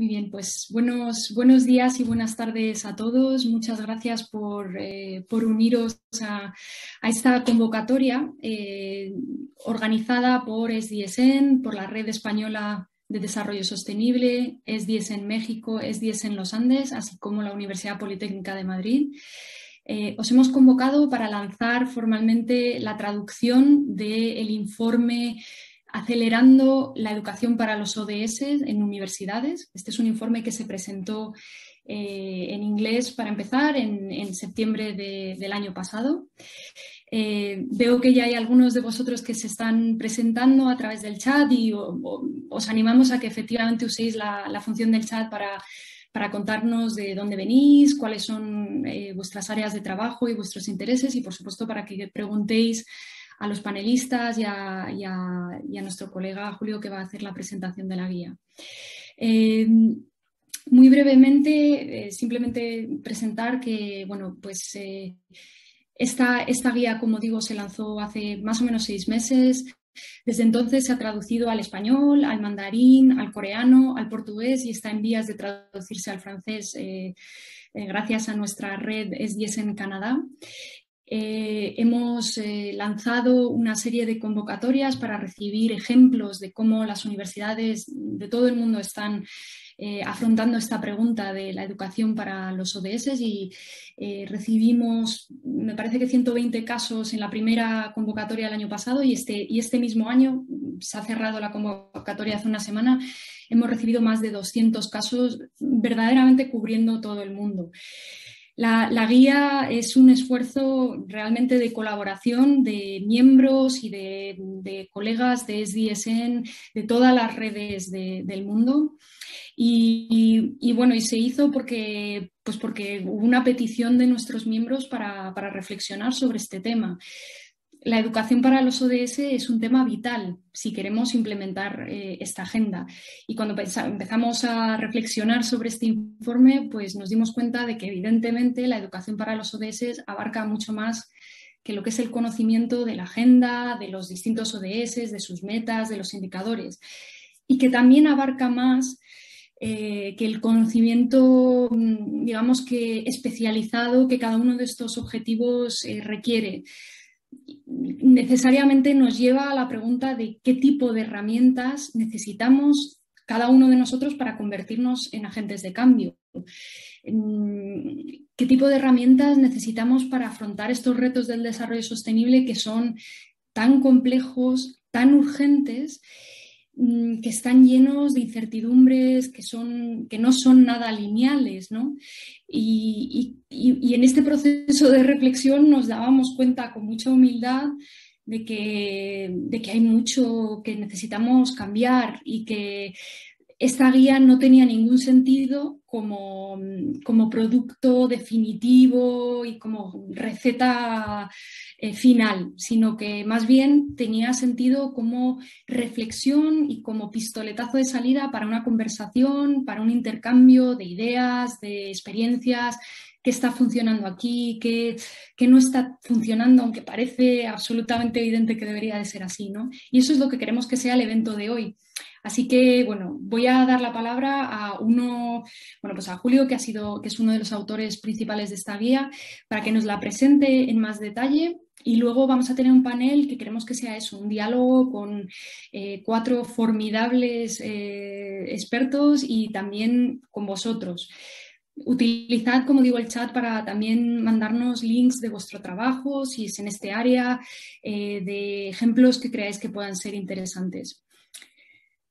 Muy bien, pues buenos, buenos días y buenas tardes a todos. Muchas gracias por, eh, uniros a, esta convocatoria eh, organizada por SDSN, por la Red Española de Desarrollo Sostenible, SDSN México, SDSN Los Andes, así como la Universidad Politécnica de Madrid. Eh, os hemos convocado para lanzar formalmente la traducción del informe acelerando la educación para los ODS en universidades. Este es un informe que se presentó eh, en inglés para empezar en, septiembre del año pasado. Eh, veo que ya hay algunos de vosotros que se están presentando a través del chat y os animamos a que efectivamente uséis la, función del chat para, contarnos de dónde venís, cuáles son eh, vuestras áreas de trabajo y vuestros intereses y, por supuesto, para que preguntéis a los panelistas y a, nuestro colega Julio que va a hacer la presentación de la guía. Em, muy brevemente, eh, simplemente presentar que, bueno, pues eh, esta, guía, como digo, se lanzó hace más o menos seis meses. Desde entonces se ha traducido al español, al mandarín, al coreano, al portugués y está en vías de traducirse al francés eh, gracias a nuestra red SDS en Canadá. Eh, hemos eh, lanzado una serie de convocatorias para recibir ejemplos de cómo las universidades de todo el mundo están eh, afrontando esta pregunta de la educación para los ODS y recibimos, me parece que 120 casos en la primera convocatoria del año pasado y este, y este mismo año se ha cerrado la convocatoria hace una semana. Hemos recibido más de 200 casos verdaderamente cubriendo todo el mundo. La, guía es un esfuerzo realmente de colaboración de miembros y de, colegas de SDSN, de todas las redes del mundo. Y, bueno, y se hizo porque, pues porque hubo una petición de nuestros miembros para, para reflexionar sobre este tema la educación para los ODS es un tema vital si queremos implementar eh, esta agenda. Y cuando empezamos a reflexionar sobre este informe, pues nos dimos cuenta de que evidentemente la educación para los ODS abarca mucho más que lo que es el conocimiento de la agenda, de los distintos ODS, de sus metas, de los indicadores, y que también abarca más eh, que el conocimiento, mm, digamos que especializado que cada uno de estos objetivos eh, requiere necesariamente nos lleva a la pregunta de qué tipo de herramientas necesitamos cada uno de nosotros para convertirnos en agentes de cambio. Mm, ¿Qué tipo de herramientas necesitamos para afrontar estos retos del desarrollo sostenible que son tan complejos, tan urgentes Mm, que están llenos de incertidumbres, que, son, que no son nada lineales, Y, en este proceso de reflexión nos dábamos cuenta con mucha humildad de que, de que hay mucho que necesitamos cambiar y que esta guía no tenía ningún sentido Mm, como, producto definitivo y como receta eh, final, sino que más bien tenía sentido como reflexión y como pistoletazo de salida para una conversación, para un intercambio de ideas, de experiencias, qué está funcionando aquí, qué, no está funcionando, aunque parece absolutamente evidente que debería de ser así, ¿no? Y eso es lo que queremos que sea el evento de hoy. Así que, bueno, voy a dar la palabra a uno, bueno, pues a Julio, que, ha sido, que es uno de los autores principales de esta guía, para que nos la presente en más detalle. Y luego vamos a tener un panel que queremos que sea eso, un diálogo con eh, cuatro formidables eh, expertos y también con vosotros. Utilizad, como digo, el chat para también mandarnos links de vuestro trabajo, si es en este área, eh, de ejemplos que creáis que puedan ser interesantes.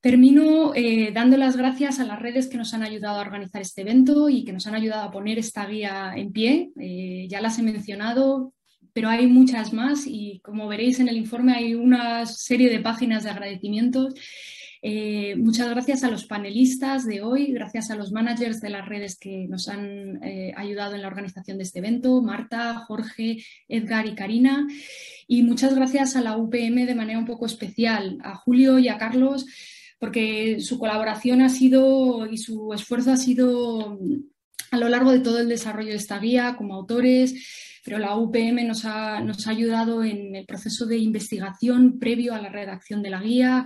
Termino eh, dando las gracias a las redes que nos han ayudado a organizar este evento y que nos han ayudado a poner esta guía en pie. Eh, ya las he mencionado, pero hay muchas más y como veréis en el informe hay una serie de páginas de agradecimientos. Eh, muchas gracias a los panelistas de hoy, gracias a los managers de las redes que nos han ayudado en la organización de este evento, Marta, Jorge, Edgar y Karina. Y muchas gracias a la UPM de manera un poco especial, a Julio y a Carlos porque su colaboración ha sido y su esfuerzo ha sido mm, a lo largo de todo el desarrollo de esta guía como autores pero la UPM nos ha, ayudado en el proceso de investigación previo a la redacción de la guía,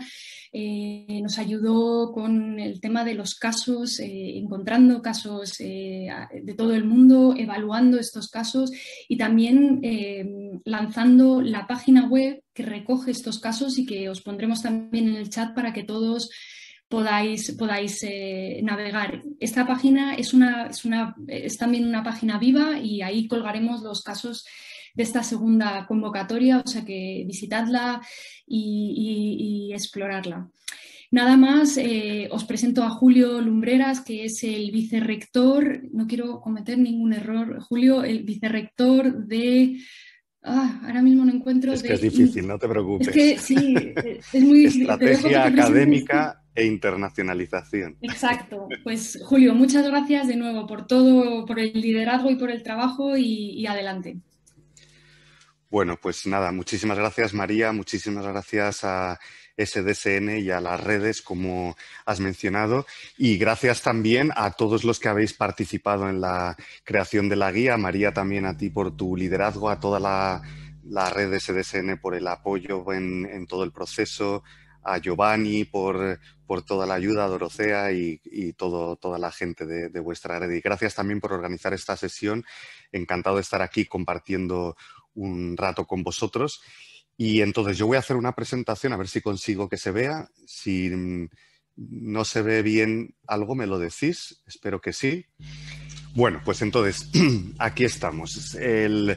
eh, nos ayudó con el tema de los casos, eh, encontrando casos eh, de todo el mundo, evaluando estos casos y también lanzando la página web que recoge estos casos y que os pondremos también en el chat para que todos podáis, podáis eh, navegar. Esta página es, una, también una página viva y ahí colgaremos los casos de esta segunda convocatoria, o sea que visitadla y, y, explorarla. Nada más, eh, os presento a Julio Lumbreras, que es el vicerrector, no quiero cometer ningún error, Julio, el vicerrector de... Ah, ahora mismo no encuentro... Es que es difícil, no te preocupes. Es que sí, es muy difícil. Estrategia académica e internacionalización. Exacto. Pues Julio, muchas gracias de nuevo por todo, por el liderazgo y por el trabajo y, adelante. Bueno, pues nada, muchísimas gracias María, muchísimas gracias a SDSN y a las redes, como has mencionado. Y gracias también a todos los que habéis participado en la creación de la guía. María, también a ti por tu liderazgo, a toda la, la red SDSN por el apoyo en todo el proceso, a Giovanni por, por toda la ayuda, a Dorocea y, y todo, toda la gente de, de, vuestra red. Y gracias también por organizar esta sesión. Encantado de estar aquí compartiendo un rato con vosotros. Y entonces yo voy a hacer una presentación, a ver si consigo que se vea. Si mm, no se ve bien algo, me lo decís. Espero que sí. Bueno, pues entonces, aquí estamos. El,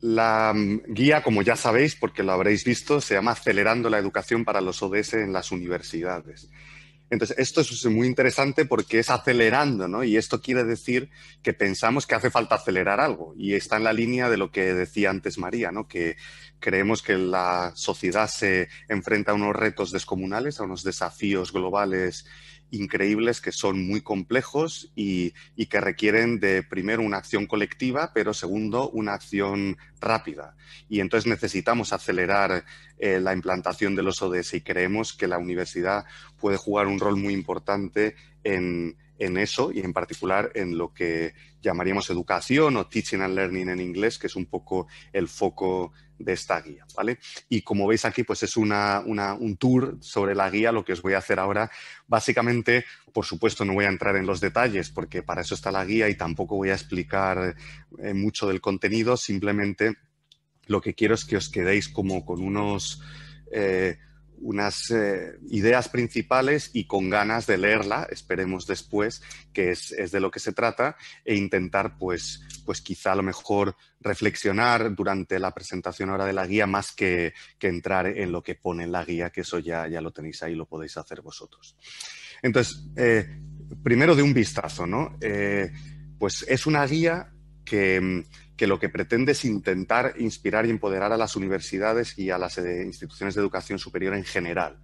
la mm, guía, como ya sabéis, porque lo habréis visto, se llama Acelerando la Educación para los ODS en las universidades. Entonces, esto es muy interesante porque es acelerando, ¿no? Y esto quiere decir que pensamos que hace falta acelerar algo. Y está en la línea de lo que decía antes María, ¿no? Que creemos que la sociedad se enfrenta a unos retos descomunales, a unos desafíos globales increíbles que son muy complejos y, que requieren de, primero, una acción colectiva, pero segundo, una acción rápida. Y entonces necesitamos acelerar eh, la implantación de los ODS y creemos que la universidad puede jugar un rol muy importante en, en eso y en particular en lo que llamaríamos educación o teaching and learning en inglés, que es un poco el foco de esta guía, ¿vale? Y como veis aquí, pues es una, un tour sobre la guía, lo que os voy a hacer ahora. Básicamente, por supuesto, no voy a entrar en los detalles porque para eso está la guía y tampoco voy a explicar eh, mucho del contenido, simplemente lo que quiero es que os quedéis como con unos... Eh, unas eh, ideas principales y con ganas de leerla, esperemos después, que es, de lo que se trata, e intentar, pues, pues quizá a lo mejor reflexionar durante la presentación ahora de la guía más que, que entrar en lo que pone en la guía, que eso ya, ya lo tenéis ahí, lo podéis hacer vosotros. Entonces, eh, primero de un vistazo, ¿no? Eh, pues es una guía que mm, que lo que pretende es intentar inspirar y empoderar a las universidades y a las eh, instituciones de educación superior en general.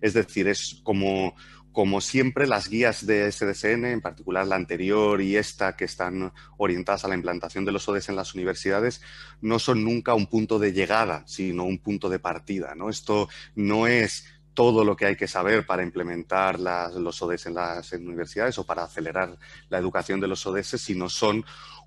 Es decir, es como, como siempre las guías de SDSN, en particular la anterior y esta que están orientadas a la implantación de los ODS en las universidades, no son nunca un punto de llegada, sino un punto de partida. ¿no? Esto no es todo lo que hay que saber para implementar las, los ODS en las universidades o para acelerar la educación de los ODS, sino son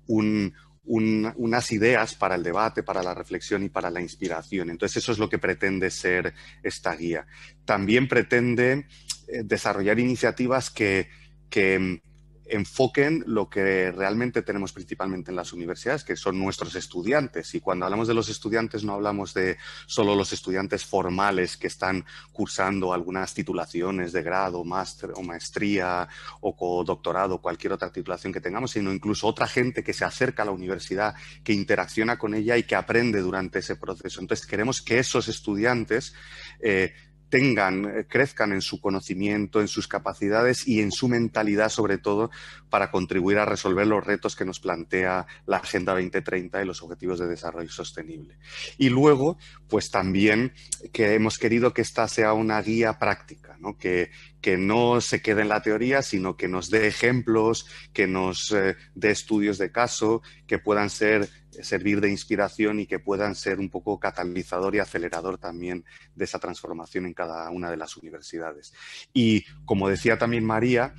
un, unas ideas para el debate, para la reflexión y para la inspiración. Entonces, eso es lo que pretende ser esta guía. También pretende eh, desarrollar iniciativas que, que enfoquen lo que realmente tenemos principalmente en las universidades, que son nuestros estudiantes. Y cuando hablamos de los estudiantes no hablamos de solo los estudiantes formales que están cursando algunas titulaciones de grado, máster o maestría o doctorado, cualquier otra titulación que tengamos, sino incluso otra gente que se acerca a la universidad, que interacciona con ella y que aprende durante ese proceso. Entonces queremos que esos estudiantes eh, tengan, eh, crezcan en su conocimiento, en sus capacidades y en su mentalidad sobre todo para contribuir a resolver los retos que nos plantea la Agenda 2030 y los Objetivos de Desarrollo Sostenible. Y luego, pues también que hemos querido que esta sea una guía práctica, Que, que no se quede en la teoría, sino que nos dé ejemplos, que nos eh, dé estudios de caso, que puedan ser servir de inspiración y que puedan ser un poco catalizador y acelerador también de esa transformación en cada una de las universidades. Y como decía también María,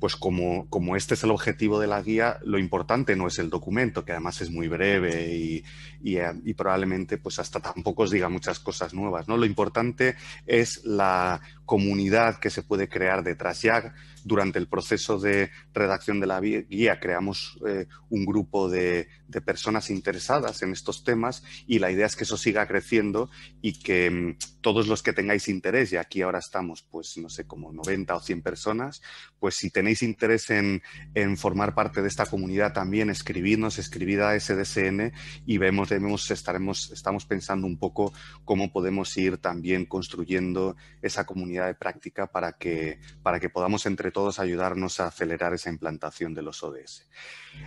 pues como, como, este es el objetivo de la guía, lo importante no es el documento, que además es muy breve eh, y, probablemente pues hasta tampoco os diga muchas cosas nuevas, ¿no? Lo importante es la comunidad que se puede crear detrás. Ya durante el proceso de redacción de la guía creamos eh, un grupo de, personas interesadas en estos temas y la idea es que eso siga creciendo y que mm, todos los que tengáis interés, y aquí ahora estamos pues no sé, como 90 o 100 personas, pues si tenéis tenéis interés en, formar parte de esta comunidad también, escribidnos, escribid a SDSN y vemos, estaremos, estamos pensando un poco cómo podemos ir también construyendo esa comunidad de práctica para que, para que podamos entre todos ayudarnos a acelerar esa implantación de los ODS.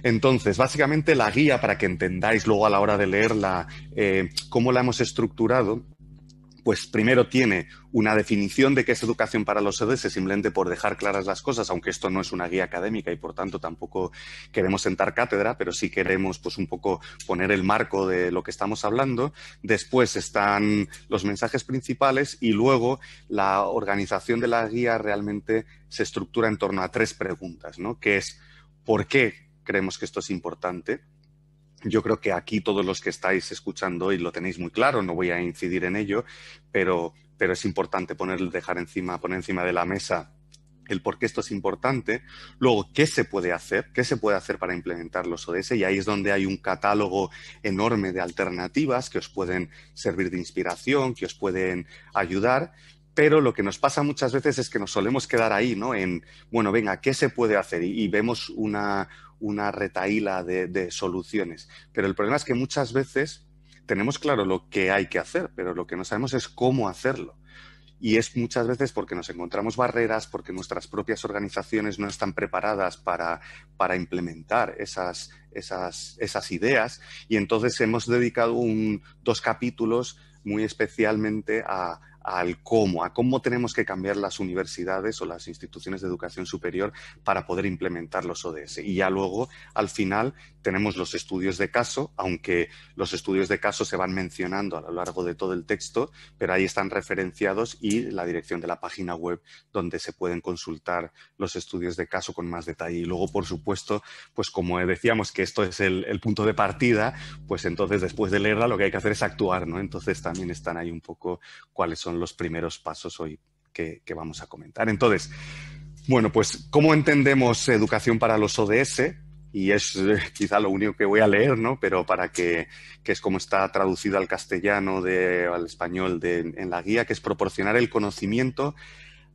Entonces, básicamente la guía para que entendáis luego a la hora de leerla eh, cómo la hemos estructurado pues primero tiene una definición de qué es educación para los ODS, simplemente por dejar claras las cosas, aunque esto no es una guía académica y por tanto tampoco queremos sentar cátedra, pero sí queremos pues un poco poner el marco de lo que estamos hablando. Después están los mensajes principales y luego la organización de la guía realmente se estructura en torno a tres preguntas, ¿no? Que es ¿por qué creemos que esto es importante? yo creo que aquí todos los que estáis escuchando hoy lo tenéis muy claro, no voy a incidir en ello, pero, pero es importante poner, dejar encima, poner encima de la mesa el por qué esto es importante, luego qué se puede hacer, qué se puede hacer para implementar los ODS y ahí es donde hay un catálogo enorme de alternativas que os pueden servir de inspiración, que os pueden ayudar, pero lo que nos pasa muchas veces es que nos solemos quedar ahí, ¿no? En, bueno, venga, ¿qué se puede hacer? y vemos una, una retaíla de, soluciones. Pero el problema es que muchas veces tenemos claro lo que hay que hacer, pero lo que no sabemos es cómo hacerlo. Y es muchas veces porque nos encontramos barreras, porque nuestras propias organizaciones no están preparadas para, implementar esas, ideas. Y entonces hemos dedicado dos capítulos muy especialmente a, al cómo, a cómo tenemos que cambiar las universidades o las instituciones de educación superior para poder implementar los ODS. Y ya luego, al final, tenemos los estudios de caso, aunque los estudios de caso se van mencionando a lo largo de todo el texto, pero ahí están referenciados y la dirección de la página web donde se pueden consultar los estudios de caso con más detalle. Y luego, por supuesto, pues como decíamos que esto es el, punto de partida, pues entonces después de leerla lo que hay que hacer es actuar, ¿no? Entonces también están ahí un poco cuáles son los primeros pasos hoy que, vamos a comentar. Entonces, bueno, pues ¿cómo entendemos educación para los ODS? Y es eh, quizá lo único que voy a leer, ¿no? Pero para que, es como está traducido al castellano, de, al español en la guía, que es proporcionar el conocimiento,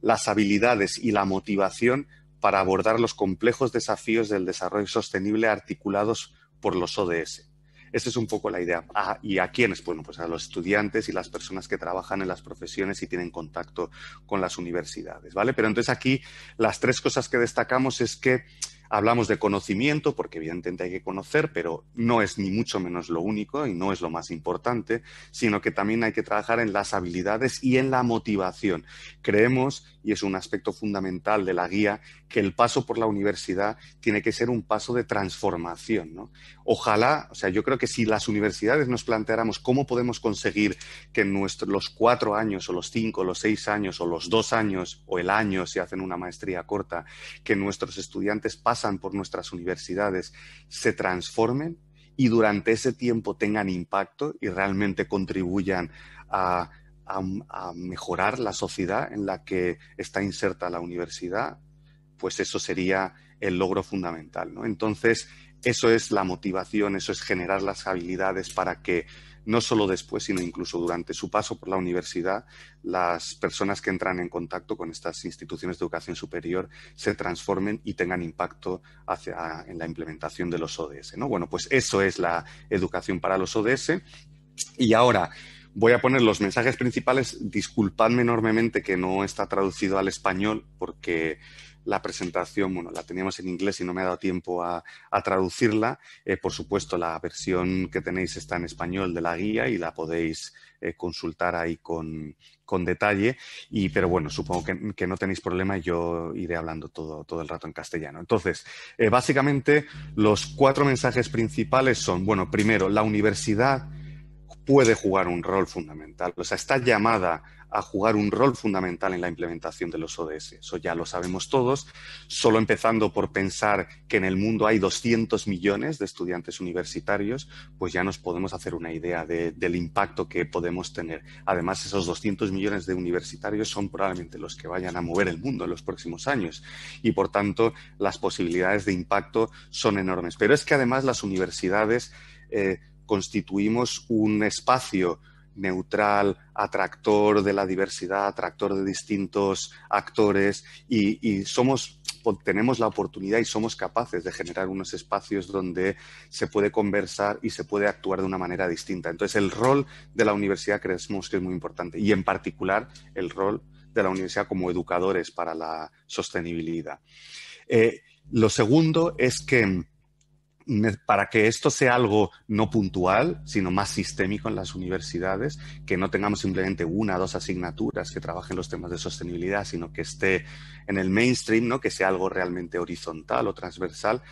las habilidades y la motivación para abordar los complejos desafíos del desarrollo sostenible articulados por los ODS. Esa es un poco la idea. ¿Y a quiénes? Bueno, pues a los estudiantes y las personas que trabajan en las profesiones y tienen contacto con las universidades, ¿vale? Pero entonces aquí las tres cosas que destacamos es que hablamos de conocimiento, porque evidentemente hay que conocer, pero no es ni mucho menos lo único y no es lo más importante, sino que también hay que trabajar en las habilidades y en la motivación. Creemos y es un aspecto fundamental de la guía, que el paso por la universidad tiene que ser un paso de transformación. Ojalá, o sea, yo creo que si las universidades nos planteáramos cómo podemos conseguir que nuestros los cuatro años o los cinco, los seis años o los dos años o el año, si hacen una maestría corta, que nuestros estudiantes pasan por nuestras universidades, se transformen y durante ese tiempo tengan impacto y realmente contribuyan a a, mejorar la sociedad en la que está inserta la universidad, pues eso sería el logro fundamental. Entonces, eso es la motivación, eso es generar las habilidades para que no solo después, sino incluso durante su paso por la universidad, las personas que entran en contacto con estas instituciones de educación superior se transformen y tengan impacto en la implementación de los ODS. ¿no? Bueno, pues eso es la educación para los ODS. Y ahora, Voy a poner los mensajes principales. Disculpadme enormemente que no está traducido al español porque la presentación, bueno, la teníamos en inglés y no me ha dado tiempo a, traducirla. Eh, por supuesto, la versión que tenéis está en español de la guía y la podéis eh, consultar ahí con, detalle. Y, pero bueno, supongo que, no tenéis problema, yo iré hablando todo, todo el rato en castellano. Entonces, eh, básicamente los cuatro mensajes principales son, bueno, primero, la universidad puede jugar un rol fundamental, o sea, está llamada a jugar un rol fundamental en la implementación de los ODS. Eso ya lo sabemos todos, solo empezando por pensar que en el mundo hay 200 millones de estudiantes universitarios, pues ya nos podemos hacer una idea del impacto que podemos tener. Además, esos 200 millones de universitarios son probablemente los que vayan a mover el mundo en los próximos años y, por tanto, las posibilidades de impacto son enormes. Pero es que además las universidades eh, constituimos un espacio neutral, atractor de la diversidad, atractor de distintos actores y, somos tenemos la oportunidad y somos capaces de generar unos espacios donde se puede conversar y se puede actuar de una manera distinta. Entonces, el rol de la universidad creemos que es muy importante y en particular el rol de la universidad como educadores para la sostenibilidad. Eh, lo segundo es que para que esto sea algo no puntual, sino más sistémico en las universidades, que no tengamos simplemente una o dos asignaturas que trabajen los temas de sostenibilidad, sino que esté en el mainstream, ¿no? que sea algo realmente horizontal o transversal,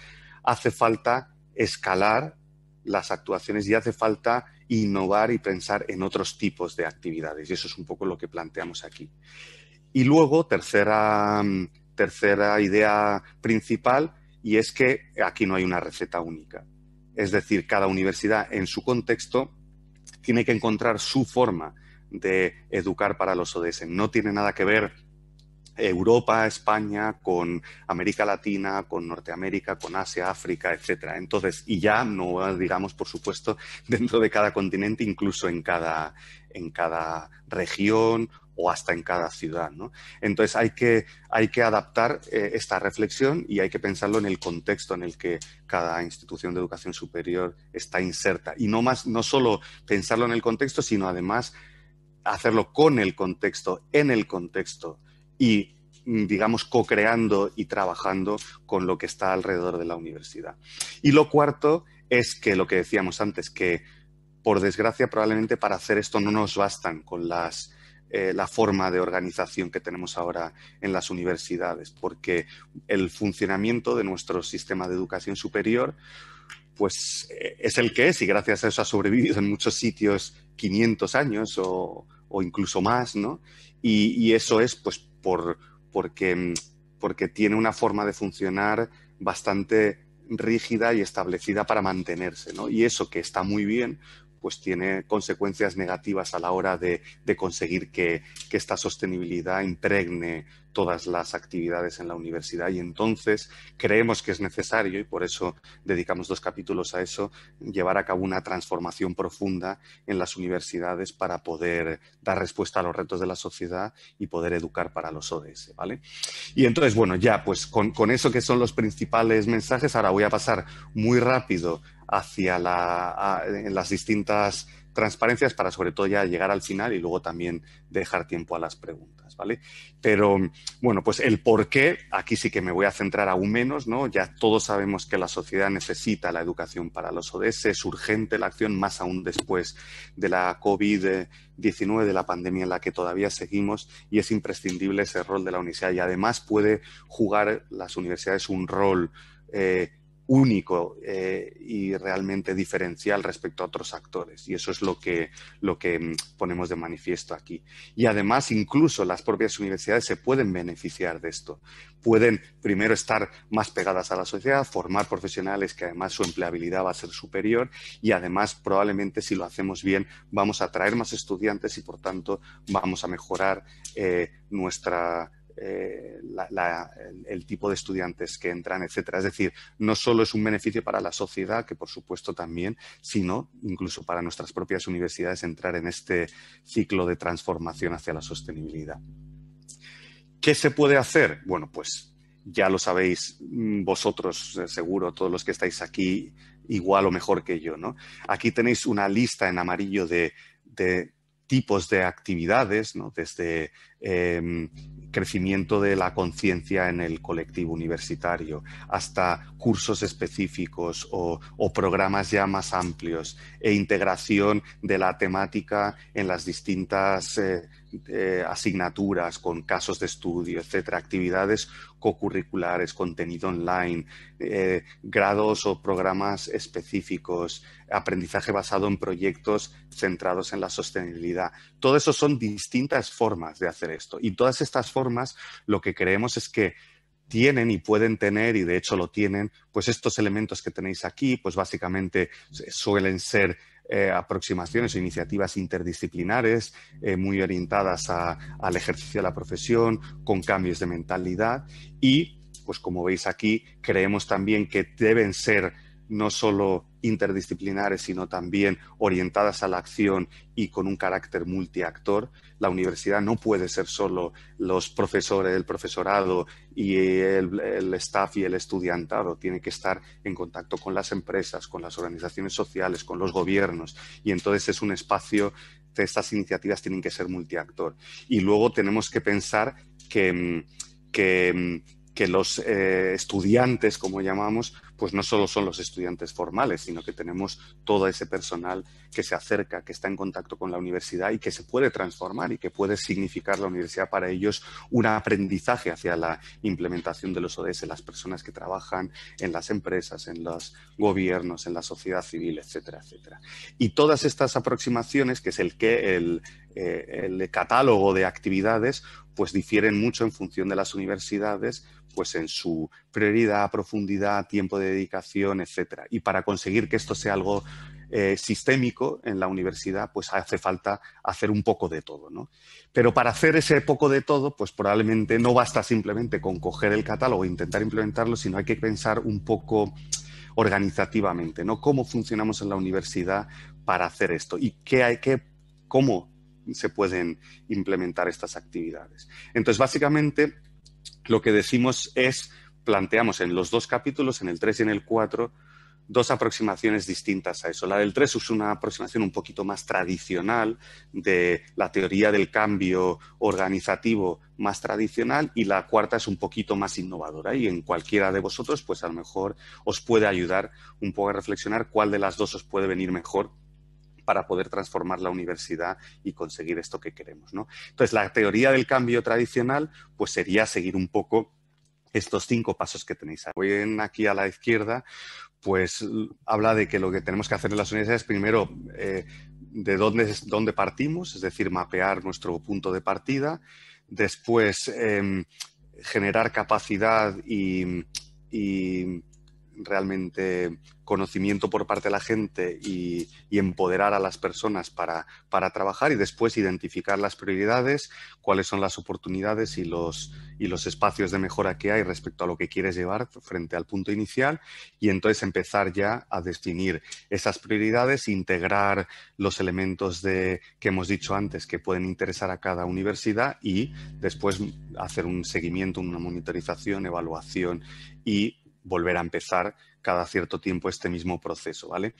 hace falta escalar las actuaciones y hace falta innovar y pensar en otros tipos de actividades. Y eso es un poco lo que planteamos aquí. Y luego, tercera, tercera idea principal, y es que aquí no hay una receta única. Es decir, cada universidad en su contexto tiene que encontrar su forma de educar para los ODS. No tiene nada que ver Europa, España, con América Latina, con Norteamérica, con Asia, África, etcétera. Entonces, y ya no digamos, por supuesto, dentro de cada continente, incluso en cada, en cada región o hasta en cada ciudad. Entonces hay que, hay que adaptar eh, esta reflexión y hay que pensarlo en el contexto en el que cada institución de educación superior está inserta. Y no, más, no solo pensarlo en el contexto, sino además hacerlo con el contexto, en el contexto y mm, digamos, co-creando y trabajando con lo que está alrededor de la universidad. Y lo cuarto es que lo que decíamos antes, que por desgracia probablemente para hacer esto no nos bastan con las eh, la forma de organización que tenemos ahora en las universidades, porque el funcionamiento de nuestro sistema de educación superior pues eh, es el que es y gracias a eso ha sobrevivido en muchos sitios 500 años o, incluso más, ¿no? Y, eso es pues por, porque, porque tiene una forma de funcionar bastante rígida y establecida para mantenerse, Y eso que está muy bien, pues tiene consecuencias negativas a la hora de, conseguir que, esta sostenibilidad impregne todas las actividades en la universidad y entonces creemos que es necesario, y por eso dedicamos dos capítulos a eso, llevar a cabo una transformación profunda en las universidades para poder dar respuesta a los retos de la sociedad y poder educar para los ODS, ¿vale? Y entonces, bueno, ya, pues con, con eso que son los principales mensajes, ahora voy a pasar muy rápido hacia en las distintas transparencias para sobre todo ya llegar al final y luego también dejar tiempo a las preguntas, ¿vale? Pero bueno, pues el por qué, aquí sí que me voy a centrar aún menos, ¿no? Ya todos sabemos que la sociedad necesita la educación para los ODS, es urgente la acción, más aún después de la COVID-19, de la pandemia en la que todavía seguimos, y es imprescindible ese rol de la universidad. Y además puede jugar las universidades un rol eh, único eh, y realmente diferencial respecto a otros actores. Y eso es lo que, lo que mm, ponemos de manifiesto aquí. Y además, incluso las propias universidades se pueden beneficiar de esto. Pueden primero estar más pegadas a la sociedad, formar profesionales que además su empleabilidad va a ser superior y además probablemente si lo hacemos bien vamos a atraer más estudiantes y por tanto vamos a mejorar eh, nuestra eh, el, tipo de estudiantes que entran, etcétera. Es decir, no solo es un beneficio para la sociedad, que por supuesto también, sino incluso para nuestras propias universidades entrar en este ciclo de transformación hacia la sostenibilidad. ¿Qué se puede hacer? Bueno, pues ya lo sabéis mm, vosotros, eh, seguro, todos los que estáis aquí, igual o mejor que yo, ¿no? Aquí tenéis una lista en amarillo de, de tipos de actividades, ¿no? desde Em, crecimiento de la conciencia en el colectivo universitario, hasta cursos específicos o, programas ya más amplios e integración de la temática en las distintas eh, eh, asignaturas con casos de estudio, etcétera, actividades cocurriculares, contenido online, eh, grados o programas específicos, aprendizaje basado en proyectos centrados en la sostenibilidad. Todo eso son distintas formas de hacer esto. Y todas estas formas lo que creemos es que tienen y pueden tener, y de hecho lo tienen, pues estos elementos que tenéis aquí, pues básicamente suelen ser eh, aproximaciones o iniciativas interdisciplinares eh, muy orientadas al ejercicio de la profesión, con cambios de mentalidad y, pues como veis aquí, creemos también que deben ser no solo interdisciplinares, sino también orientadas a la acción y con un carácter multiactor. La universidad no puede ser solo los profesores, el profesorado y el, staff y el estudiantado. Tiene que estar en contacto con las empresas, con las organizaciones sociales, con los gobiernos. Y entonces es un espacio de estas iniciativas tienen que ser multiactor. Y luego tenemos que pensar que, que que los eh, estudiantes, como llamamos, pues no solo son los estudiantes formales, sino que tenemos todo ese personal que se acerca, que está en contacto con la universidad y que se puede transformar y que puede significar la universidad para ellos un aprendizaje hacia la implementación de los ODS, las personas que trabajan en las empresas, en los gobiernos, en la sociedad civil, etcétera, etcétera. Y todas estas aproximaciones, que es el que el, eh, el catálogo de actividades, pues difieren mucho en función de las universidades, pues en su prioridad, profundidad, tiempo de dedicación, etcétera. Y para conseguir que esto sea algo eh, sistémico en la universidad, pues hace falta hacer un poco de todo, ¿no? Pero para hacer ese poco de todo, pues probablemente no basta simplemente con coger el catálogo e intentar implementarlo, sino hay que pensar un poco organizativamente, ¿no? Cómo funcionamos en la universidad para hacer esto y qué hay que cómo se pueden implementar estas actividades. Entonces, básicamente, lo que decimos es, planteamos en los dos capítulos, en el 3 y en el 4, dos aproximaciones distintas a eso. La del 3 es una aproximación un poquito más tradicional de la teoría del cambio organizativo más tradicional y la cuarta es un poquito más innovadora y en cualquiera de vosotros pues a lo mejor os puede ayudar un poco a reflexionar cuál de las dos os puede venir mejor para poder transformar la universidad y conseguir esto que queremos. Entonces, la teoría del cambio tradicional pues sería seguir un poco estos cinco pasos que tenéis. en aquí a la izquierda, pues habla de que lo que tenemos que hacer en las universidades es primero eh, de dónde, partimos, es decir, mapear nuestro punto de partida, después em, generar capacidad y realmente conocimiento por parte de la gente y, empoderar a las personas para, trabajar y después identificar las prioridades, cuáles son las oportunidades y los, y los espacios de mejora que hay respecto a lo que quieres llevar frente al punto inicial y entonces empezar ya a definir esas prioridades, integrar los elementos de, que hemos dicho antes que pueden interesar a cada universidad y después hacer un seguimiento, una monitorización, evaluación y volver a empezar cada cierto tiempo este mismo proceso, ¿vale?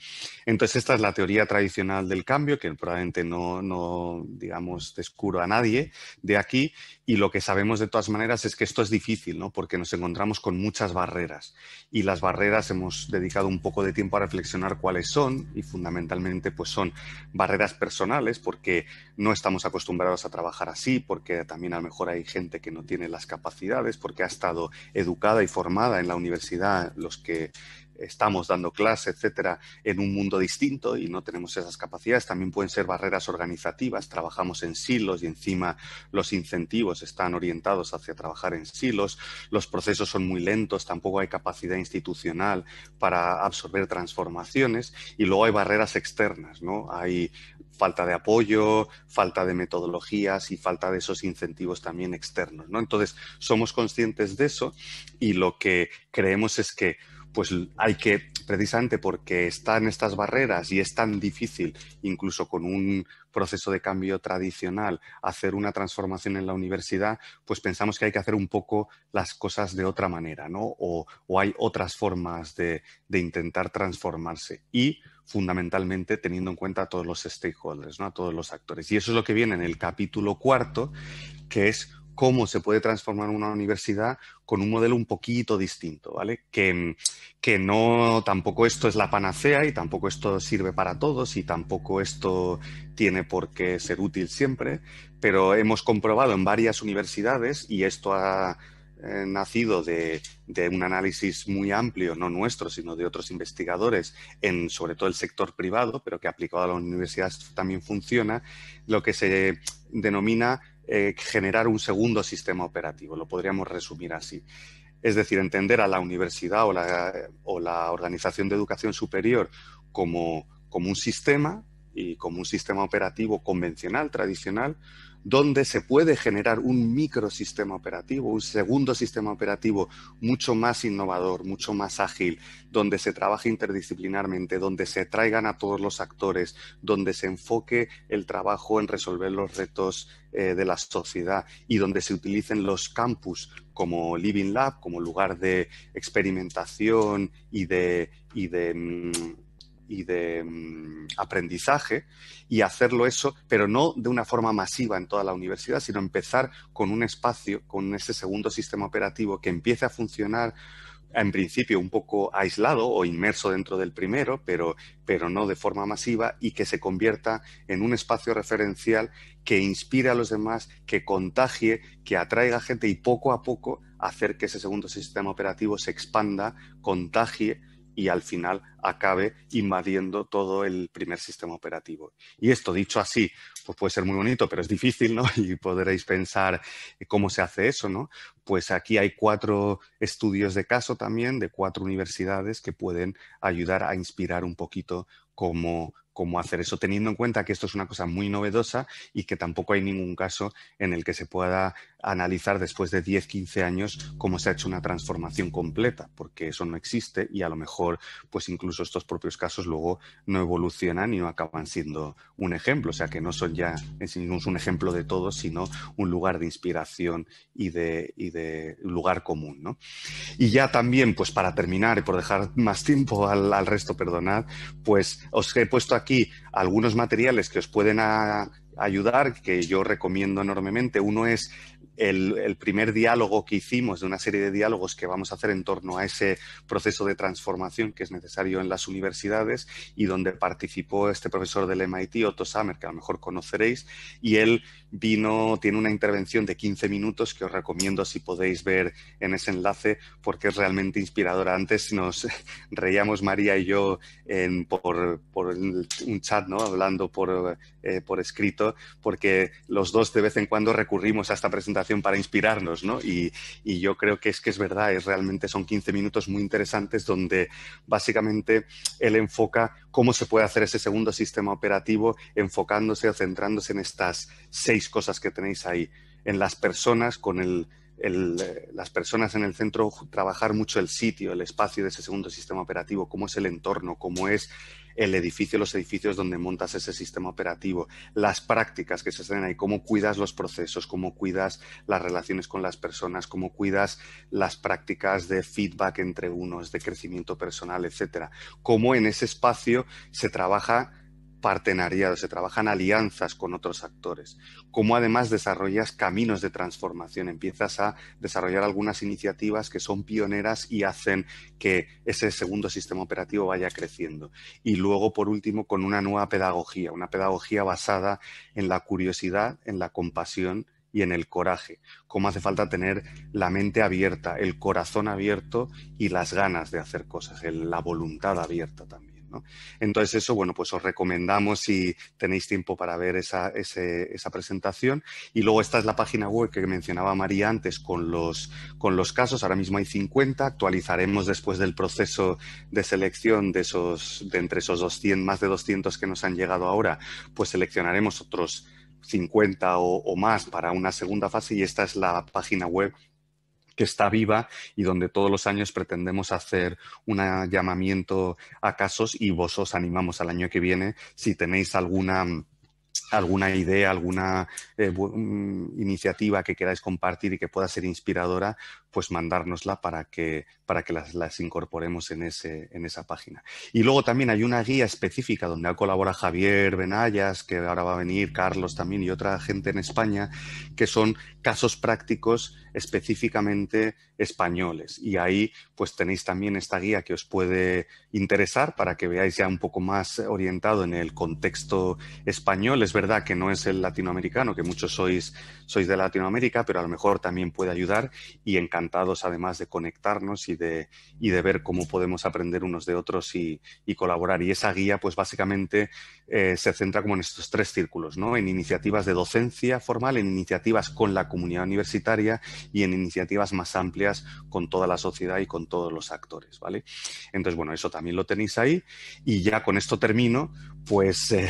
Entonces, esta es la teoría tradicional del cambio, que probablemente no, digamos, descuro a nadie de aquí, y lo que sabemos de todas maneras es que esto es difícil, ¿no? Porque nos encontramos con muchas barreras, y las barreras hemos dedicado un poco de tiempo a reflexionar cuáles son, y fundamentalmente, pues son barreras personales, porque no estamos acostumbrados a trabajar así, porque también a lo mejor hay gente que no tiene las capacidades, porque ha estado educada y formada en la universidad, los que estamos dando clase, etcétera, en un mundo distinto y no tenemos esas capacidades. También pueden ser barreras organizativas, trabajamos en silos y encima los incentivos están orientados hacia trabajar en silos, los procesos son muy lentos, tampoco hay capacidad institucional para absorber transformaciones y luego hay barreras externas, ¿no? Hay falta de apoyo, falta de metodologías y falta de esos incentivos también externos, ¿no? Entonces, somos conscientes de eso y lo que creemos es que pues hay que, precisamente porque están estas barreras y es tan difícil, incluso con un proceso de cambio tradicional, hacer una transformación en la universidad, pues pensamos que hay que hacer un poco las cosas de otra manera, ¿no? O, hay otras formas de, de intentar transformarse. Y fundamentalmente teniendo en cuenta a todos los stakeholders, ¿no? a todos los actores. Y eso es lo que viene en el capítulo cuarto, que es cómo se puede transformar una universidad con un modelo un poquito distinto, ¿vale? Que, que no, tampoco esto es la panacea y tampoco esto sirve para todos y tampoco esto tiene por qué ser útil siempre, pero hemos comprobado en varias universidades y esto ha eh, nacido de, un análisis muy amplio, no nuestro, sino de otros investigadores, en sobre todo el sector privado, pero que aplicado a las universidades también funciona, lo que se denomina eh, generar un segundo sistema operativo, lo podríamos resumir así. Es decir, entender a la universidad o la, organización de educación superior como un sistema y como un sistema operativo convencional, tradicional, donde se puede generar un microsistema operativo, un segundo sistema operativo mucho más innovador, mucho más ágil, donde se trabaje interdisciplinarmente, donde se traigan a todos los actores, donde se enfoque el trabajo en resolver los retos eh, de la sociedad y donde se utilicen los campus como Living Lab, como lugar de experimentación y de mm, y de mm, aprendizaje y hacerlo eso, pero no de una forma masiva en toda la universidad, sino empezar con un espacio, con ese segundo sistema operativo que empiece a funcionar en principio un poco aislado o inmerso dentro del primero, pero, pero no de forma masiva y que se convierta en un espacio referencial que inspire a los demás, que contagie, que atraiga gente y poco a poco hacer que ese segundo sistema operativo se expanda, contagie y al final acabe invadiendo todo el primer sistema operativo. Y esto, dicho así, pues puede ser muy bonito, pero es difícil, ¿no? Y podréis pensar cómo se hace eso, ¿no? Pues aquí hay cuatro estudios de caso también de cuatro universidades que pueden ayudar a inspirar un poquito cómo, cómo hacer eso, teniendo en cuenta que esto es una cosa muy novedosa y que tampoco hay ningún caso en el que se pueda analizar después de 10, 15 años cómo se ha hecho una transformación completa, porque eso no existe y a lo mejor, pues incluso estos propios casos luego no evolucionan y no acaban siendo un ejemplo, o sea que no son ya en sí mismos un ejemplo de todo, sino un lugar de inspiración y de, de lugar común. ¿no? Y ya también, pues para terminar y por dejar más tiempo al, al resto, perdonad, pues os he puesto aquí aquí algunos materiales que os pueden ayudar, que yo recomiendo enormemente. Uno es el, primer diálogo que hicimos, de una serie de diálogos que vamos a hacer en torno a ese proceso de transformación que es necesario en las universidades y donde participó este profesor del MIT, Otto Summer, que a lo mejor conoceréis, y él vino, tiene una intervención de 15 minutos que os recomiendo si podéis ver en ese enlace porque es realmente inspiradora. Antes nos reíamos María y yo en, por, por un chat, ¿no? Hablando por, eh, por escrito, porque los dos de vez en cuando recurrimos a esta presentación para inspirarnos, ¿no? Y, y yo creo que es que es verdad, es realmente son 15 minutos muy interesantes donde básicamente él enfoca cómo se puede hacer ese segundo sistema operativo enfocándose o centrándose en estas seis cosas que tenéis ahí. En las personas, con el, eh, las personas en el centro, trabajar mucho el sitio, el espacio de ese segundo sistema operativo, cómo es el entorno, cómo es el edificio, los edificios donde montas ese sistema operativo, las prácticas que se hacen ahí, cómo cuidas los procesos, cómo cuidas las relaciones con las personas, cómo cuidas las prácticas de feedback entre unos, de crecimiento personal, etcétera. Cómo en ese espacio se trabaja partenariados, se trabajan alianzas con otros actores, cómo además desarrollas caminos de transformación, empiezas a desarrollar algunas iniciativas que son pioneras y hacen que ese segundo sistema operativo vaya creciendo. Y luego, por último, con una nueva pedagogía, una pedagogía basada en la curiosidad, en la compasión y en el coraje, cómo hace falta tener la mente abierta, el corazón abierto y las ganas de hacer cosas, la voluntad abierta también. Entonces eso, bueno, pues os recomendamos si tenéis tiempo para ver esa, esa presentación. Y luego esta es la página web que mencionaba María antes con los, con los casos. Ahora mismo hay 50. Actualizaremos después del proceso de selección de, esos, de entre esos más de 200 que nos han llegado ahora, pues seleccionaremos otros 50 o, más para una segunda fase y esta es la página web que está viva y donde todos los años pretendemos hacer un llamamiento a casos y vos os animamos al año que viene si tenéis alguna alguna idea, alguna eh, mm, iniciativa que queráis compartir y que pueda ser inspiradora, pues mandárnosla para que, para que las, incorporemos en, ese, en esa página. Y luego también hay una guía específica donde colabora Javier Benayas, que ahora va a venir, Carlos también y otra gente en España, que son casos prácticos específicamente españoles. Y ahí pues tenéis también esta guía que os puede interesar para que veáis ya un poco más orientado en el contexto español. Es verdad que no es el latinoamericano, que muchos sois, sois de Latinoamérica, pero a lo mejor también puede ayudar y encantados además de conectarnos y de, y de ver cómo podemos aprender unos de otros y, colaborar. Y esa guía pues básicamente eh, se centra como en estos tres círculos, ¿no? En iniciativas de docencia formal, en iniciativas con la comunidad universitaria y en iniciativas más amplias con toda la sociedad y con todos los actores, ¿vale? Entonces, bueno, eso también lo tenéis ahí y ya con esto termino, pues eh,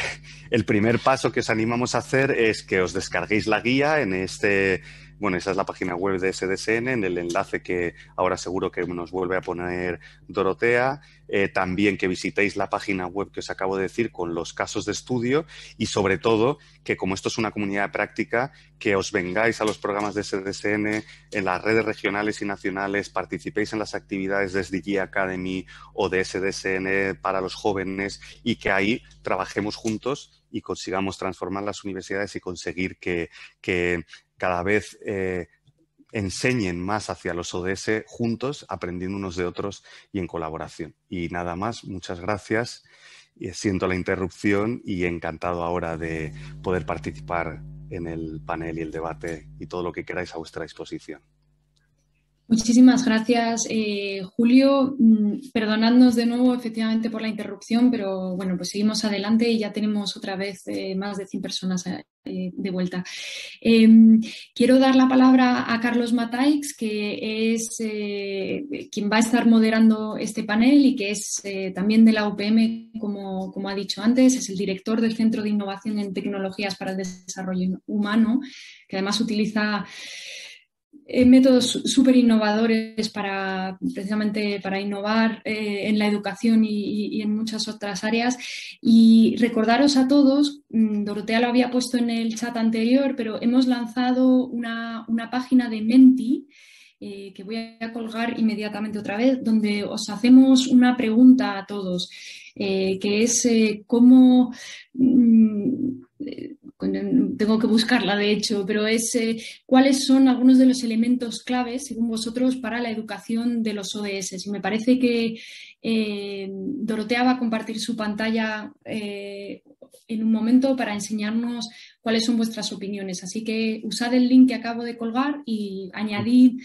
el primer paso que os animamos a hacer es que os descarguéis la guía en este bueno, esa es la página web de SDSN, en el enlace que ahora seguro que nos vuelve a poner Dorotea. Eh, también que visitéis la página web que os acabo de decir con los casos de estudio y sobre todo que como esto es una comunidad de práctica, que os vengáis a los programas de SDSN en las redes regionales y nacionales, participéis en las actividades de SDG Academy o de SDSN para los jóvenes y que ahí trabajemos juntos y consigamos transformar las universidades y conseguir que cada vez eh, enseñen más hacia los ODS juntos, aprendiendo unos de otros y en colaboración. Y nada más, muchas gracias. Eh, siento la interrupción y encantado ahora de poder participar en el panel y el debate y todo lo que queráis a vuestra disposición. Muchísimas gracias, eh, Julio. Mm, perdonadnos de nuevo, efectivamente, por la interrupción, pero bueno, pues seguimos adelante y ya tenemos otra vez eh, más de 100 personas eh, de vuelta. Em, quiero dar la palabra a Carlos Mataix, que es quien va a estar moderando este panel y que es también de la UPM, como, como ha dicho antes, es el director del Centro de Innovación en Tecnologías para el Desarrollo Humano, que además utiliza eh, métodos súper innovadores para precisamente para innovar eh, en la educación y, en muchas otras áreas. Y recordaros a todos, mm, Dorotea lo había puesto en el chat anterior, pero hemos lanzado una, página de Menti. Eh, que voy a colgar inmediatamente otra vez, donde os hacemos una pregunta a todos, que es cómo, mm, tengo que buscarla de hecho, pero es eh, cuáles son algunos de los elementos claves, según vosotros, para la educación de los ODS. Y me parece que eh, Dorotea va a compartir su pantalla eh, en un momento para enseñarnos cuáles son vuestras opiniones. Así que usad el link que acabo de colgar y añadid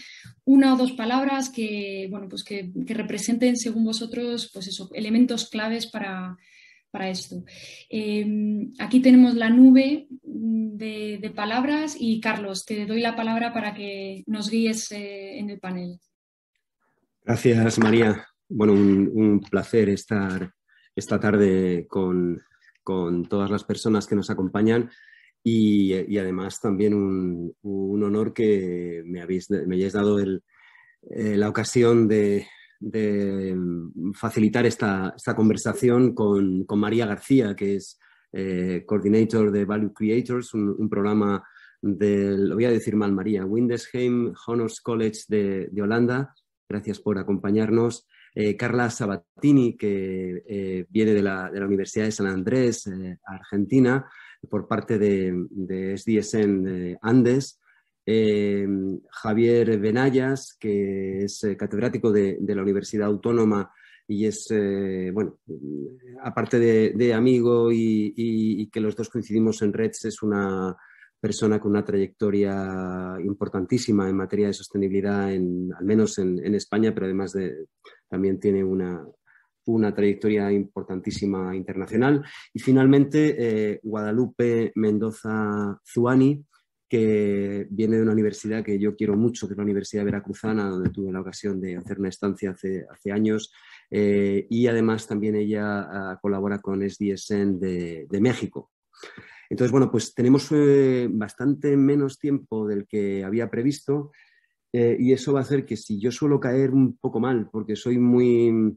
una o dos palabras que, bueno, pues que, representen, según vosotros, pues esos elementos claves para para esto. Em, aquí tenemos la nube mm, de, palabras y Carlos, te doy la palabra para que nos guíes eh, en el panel. Gracias, María. Bueno, un, placer estar esta tarde con, todas las personas que nos acompañan y, además también un, honor que me, habéis, me hayáis dado eh, la ocasión de, de mm, facilitar esta, conversación con, María García, que es eh, coordinator de Value Creators, un, programa del, lo voy a decir mal María, Windesheim Honors College de, Holanda. Gracias por acompañarnos. Eh, Carla Sabatini, que eh, viene de la, Universidad de San Andrés, Argentina, por parte de, de SDSN Andes. Em, Javier Benayas, que es eh, catedrático de, la Universidad Autónoma y es, eh, bueno, aparte de, amigo y, que los dos coincidimos en Reds, es una persona con una trayectoria importantísima en materia de sostenibilidad, al menos en, España, pero además de, también tiene una, trayectoria importantísima internacional. Y finalmente, eh, Guadalupe Mendoza Zuani, que viene de una universidad que yo quiero mucho, que es la Universidad Veracruzana, donde tuve la ocasión de hacer una estancia hace, años. Eh, y además también ella ah, colabora con SDSN de, México. Entonces, bueno, pues tenemos eh, bastante menos tiempo del que había previsto eh, y eso va a hacer que si yo suelo caer un poco mal, porque soy muy,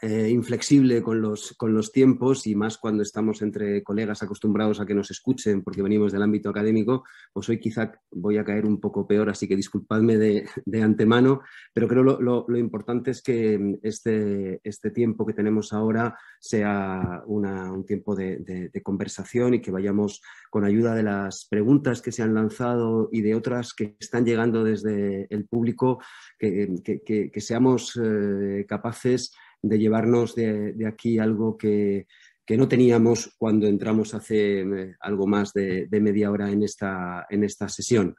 eh, inflexible con los, tiempos y más cuando estamos entre colegas acostumbrados a que nos escuchen porque venimos del ámbito académico, pues hoy quizá voy a caer un poco peor, así que disculpadme de, antemano, pero creo lo, lo, importante es que este, este tiempo que tenemos ahora sea una, un tiempo de, conversación y que vayamos con ayuda de las preguntas que se han lanzado y de otras que están llegando desde el público, que, seamos eh, capaces de llevarnos de, aquí algo que, que, no teníamos cuando entramos hace eh, algo más de, media hora en esta sesión.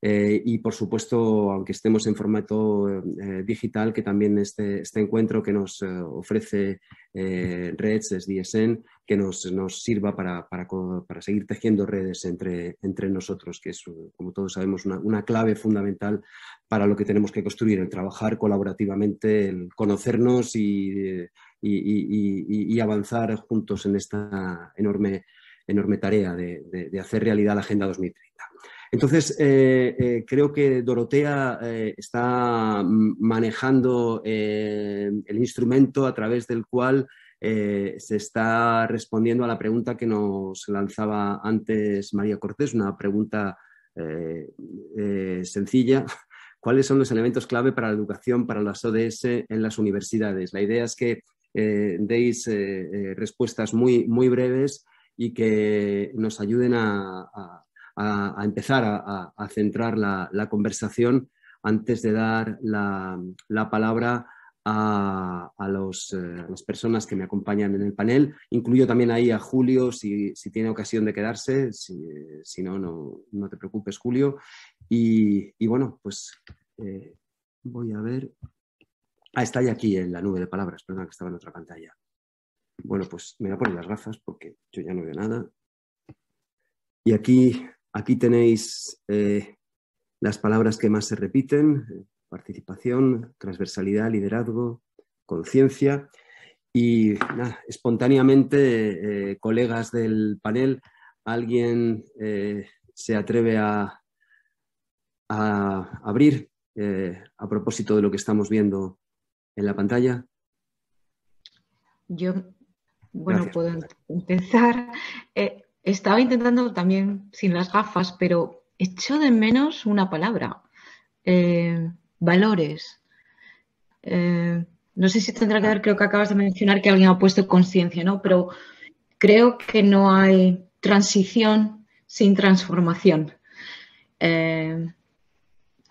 Eh, y por supuesto, aunque estemos en formato eh, eh, digital, que también este, este encuentro que nos ofrece Reds, es DSN, que nos, sirva para, seguir tejiendo redes entre, nosotros, que es, como todos sabemos, una, clave fundamental para lo que tenemos que construir, el trabajar colaborativamente, el conocernos y, avanzar juntos en esta enorme, tarea de, de hacer realidad la Agenda 2030. Entonces, eh, eh, creo que Dorotea eh, está manejando el instrumento a través del cual se está respondiendo a la pregunta que nos lanzaba antes María Cortés, una pregunta sencilla. ¿Cuáles son los elementos clave para la educación, para las ODS en las universidades? La idea es que deis respuestas muy, muy breves y que nos ayuden a a, empezar a, centrar la, conversación antes de dar la, palabra eh, a, las personas que me acompañan en el panel. Incluyo también ahí a Julio, si, tiene ocasión de quedarse, si, no, no, te preocupes, Julio. Y, bueno, pues eh, voy a ver. Ah, está ya aquí en la nube de palabras, perdón, que estaba en otra pantalla. Bueno, pues me voy a poner las gafas porque yo ya no veo nada. Y aquí Aquí tenéis eh, las palabras que más se repiten, participación, transversalidad, liderazgo, conciencia. Y nada, espontáneamente, eh, colegas del panel, alguien eh, se atreve a, abrir a propósito de lo que estamos viendo en la pantalla. Yo, bueno, puedo empezar. Estaba intentando también sin las gafas, pero echo de menos una palabra. Eh, valores. Eh, no sé si tendrá que ver, creo que acabas de mencionar que alguien ha puesto conciencia, ¿no? Pero creo que no hay transición sin transformación. Eh,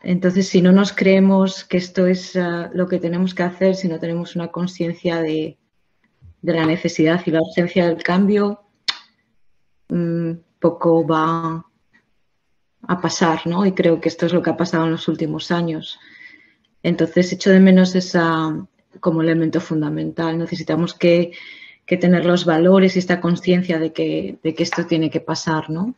entonces, si no nos creemos que esto es lo que tenemos que hacer, si no tenemos una conciencia de la necesidad y la ausencia del cambio, Mm, poco va a pasar, ¿no? Y creo que esto es lo que ha pasado en los últimos años. Entonces, echo de menos esa como elemento fundamental. Necesitamos que, tener los valores y esta conciencia de que, de que esto tiene que pasar, ¿no?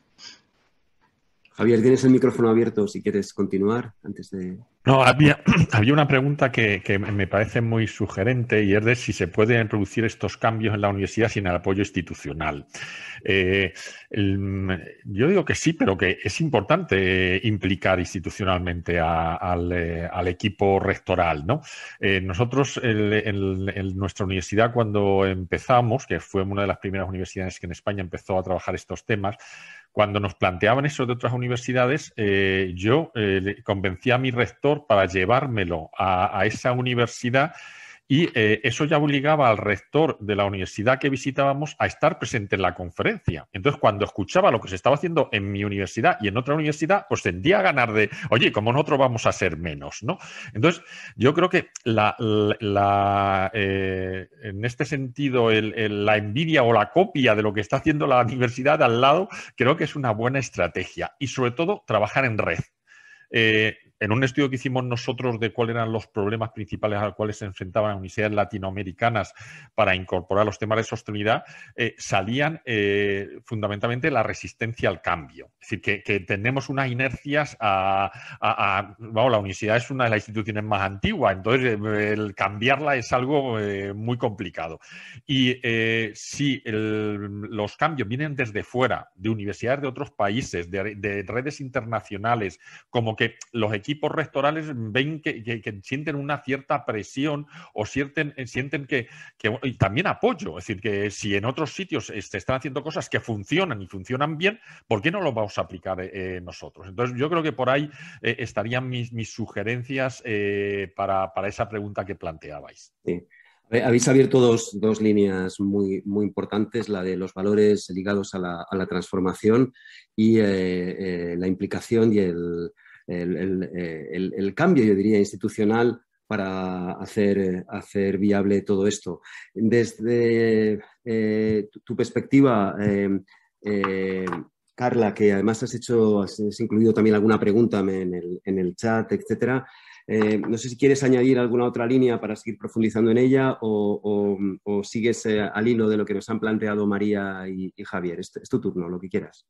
Javier, tienes el micrófono abierto si quieres continuar antes de no, había, había una pregunta que, me parece muy sugerente y es de si se pueden producir estos cambios en la universidad sin el apoyo institucional. Eh, yo digo que sí, pero que es importante eh, implicar institucionalmente eh, al, equipo rectoral. ¿no? nosotros, en nuestra universidad, cuando empezamos, que fue una de las primeras universidades que en España empezó a trabajar estos temas, cuando nos planteaban eso de otras universidades, yo convencí a mi rector para llevármelo a, esa universidad y eh, eso ya obligaba al rector de la universidad que visitábamos a estar presente en la conferencia. Entonces, cuando escuchaba lo que se estaba haciendo en mi universidad y en otra universidad, pues tendía ganar de, oye, como nosotros vamos a ser menos, ¿no? Entonces, yo creo que la, eh, en este sentido, la envidia o la copia de lo que está haciendo la universidad al lado, creo que es una buena estrategia. Y sobre todo, trabajar en red. Eh, en un estudio que hicimos nosotros de cuáles eran los problemas principales a los cuales se enfrentaban las universidades latinoamericanas para incorporar los temas de sostenibilidad, eh, salían eh, fundamentalmente la resistencia al cambio. Es decir, que, tenemos unas inercias a, la universidad es una de las instituciones más antiguas, entonces eh, el cambiarla es algo muy complicado. Y si los cambios vienen desde fuera, de universidades de otros países, de, redes internacionales, como que los equipos rectorales ven que, sienten una cierta presión o sienten, eh, sienten que, y también apoyo. Es decir, que si en otros sitios eh, se están haciendo cosas que funcionan y funcionan bien, ¿por qué no lo vamos a aplicar eh, nosotros? Entonces, yo creo que por ahí estarían mis, sugerencias para, esa pregunta que planteabais. Habéis abierto dos, líneas muy, muy, importantes, la de los valores ligados a la, transformación y la implicación y el, eh, el, cambio, yo diría, institucional para hacer, hacer viable todo esto. Desde eh, tu, perspectiva, em, eh, Carla, que además has hecho, has, incluido también alguna pregunta en el, chat, etcétera. no sé si quieres añadir alguna otra línea para seguir profundizando en ella o, sigues al hilo de lo que nos han planteado María y, Javier. es, tu turno, lo que quieras.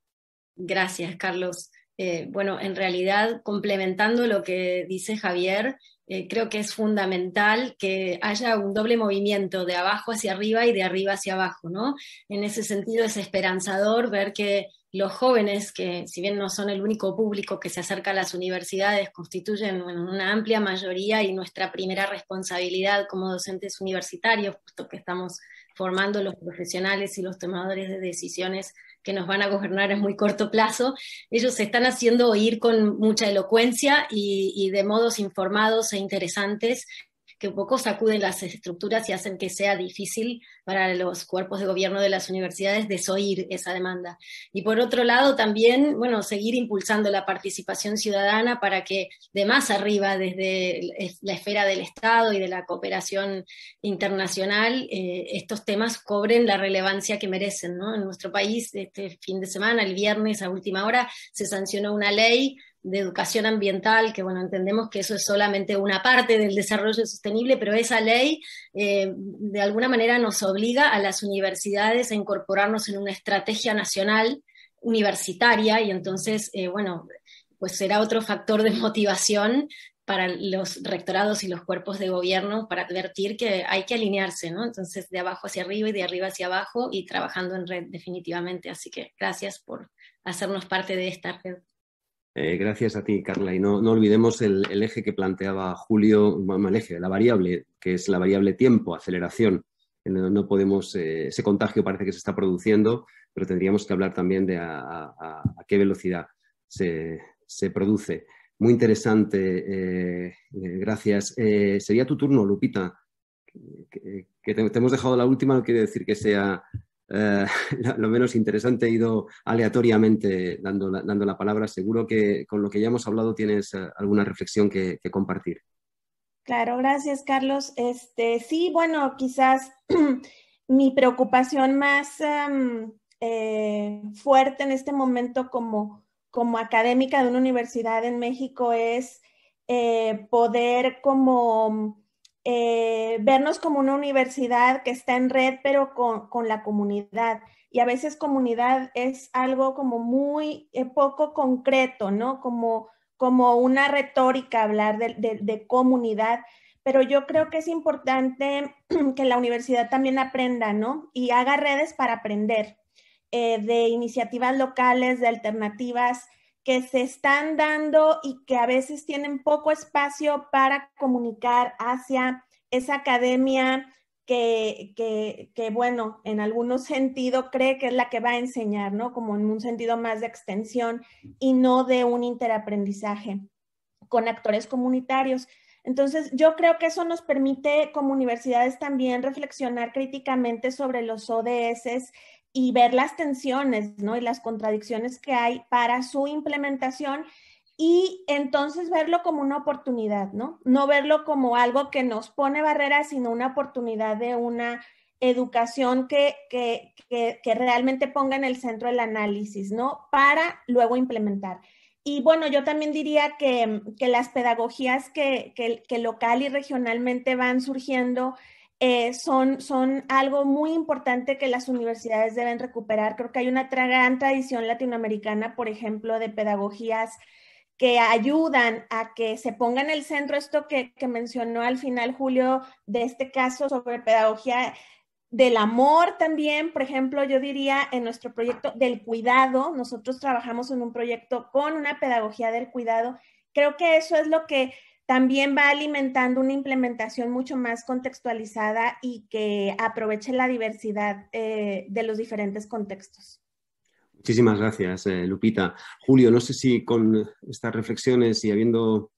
Gracias, Carlos. Eh, bueno, en realidad complementando lo que dice Javier, eh, creo que es fundamental que haya un doble movimiento de abajo hacia arriba y de arriba hacia abajo, ¿no? En ese sentido es esperanzador ver que los jóvenes, que si bien no son el único público que se acerca a las universidades, constituyen una amplia mayoría y nuestra primera responsabilidad como docentes universitarios, puesto que estamos formando los profesionales y los tomadores de decisiones que nos van a gobernar es muy corto plazo, ellos se están haciendo oír con mucha elocuencia y, y de modos informados e interesantes que poco sacuden las estructuras y hacen que sea difícil para los cuerpos de gobierno de las universidades desoír esa demanda. Y por otro lado, también, bueno, seguir impulsando la participación ciudadana para que de más arriba, desde la esfera del Estado y de la cooperación internacional, eh, estos temas cobren la relevancia que merecen. En nuestro país, este fin de semana, el viernes a última hora, se sancionó una ley de educación ambiental, que bueno, entendemos que eso es solamente una parte del desarrollo sostenible, pero esa ley eh, de alguna manera nos obliga a las universidades a incorporarnos en una estrategia nacional universitaria y entonces, eh, bueno, pues será otro factor de motivación para los rectorados y los cuerpos de gobierno para advertir que hay que alinearse, ¿no? Entonces, de abajo hacia arriba y de arriba hacia abajo y trabajando en red definitivamente. Así que gracias por hacernos parte de esta red. Eh, gracias a ti, Carla. Y no, olvidemos el, eje que planteaba Julio, el eje, la variable, que es la variable tiempo, aceleración. Eh, no, podemos, eh, ese contagio parece que se está produciendo, pero tendríamos que hablar también de a, qué velocidad se, produce. Muy interesante, gracias. sería tu turno, Lupita. Que, te, te hemos dejado la última, no quiere decir que sea eh, lo menos interesante, he ido aleatoriamente dando la, dando la, palabra. Seguro que con lo que ya hemos hablado tienes eh, alguna reflexión que, compartir. Claro, gracias, Carlos. Este, sí, bueno, quizás mi preocupación más em, eh, fuerte en este momento como, como académica de una universidad en México es poder como eh, vernos como una universidad que está en red, pero con, con, la comunidad. Y a veces comunidad es algo como muy eh, poco concreto, ¿no? Como, como una retórica hablar de, de, comunidad. Pero yo creo que es importante que la universidad también aprenda, ¿no? Y haga redes para aprender. Eh, de iniciativas locales, de alternativas que se están dando y que a veces tienen poco espacio para comunicar hacia esa academia que, bueno, en algún sentido cree que es la que va a enseñar, ¿no? Como en un sentido más de extensión y no de un interaprendizaje con actores comunitarios. Entonces, yo creo que eso nos permite como universidades también reflexionar críticamente sobre los ODS y ver las tensiones, ¿no? Y las contradicciones que hay para su implementación y entonces verlo como una oportunidad, ¿no? No verlo como algo que nos pone barreras, sino una oportunidad de una educación que, que, realmente ponga en el centro el análisis, ¿no? Para luego implementar. Y bueno, yo también diría que, las pedagogías que, que, que, local y regionalmente van surgiendo eh, son, son algo muy importante que las universidades deben recuperar. Creo que hay una gran tradición latinoamericana, por ejemplo, de pedagogías que ayudan a que se ponga en el centro esto que, que mencionó al final Julio de este caso sobre pedagogía del amor también, por ejemplo, yo diría en nuestro proyecto del cuidado, nosotros trabajamos en un proyecto con una pedagogía del cuidado. Creo que eso es lo que también va alimentando una implementación mucho más contextualizada y que aproveche la diversidad eh, de los diferentes contextos. Muchísimas gracias, eh, Lupita. Julio, no sé si con estas reflexiones y habiendo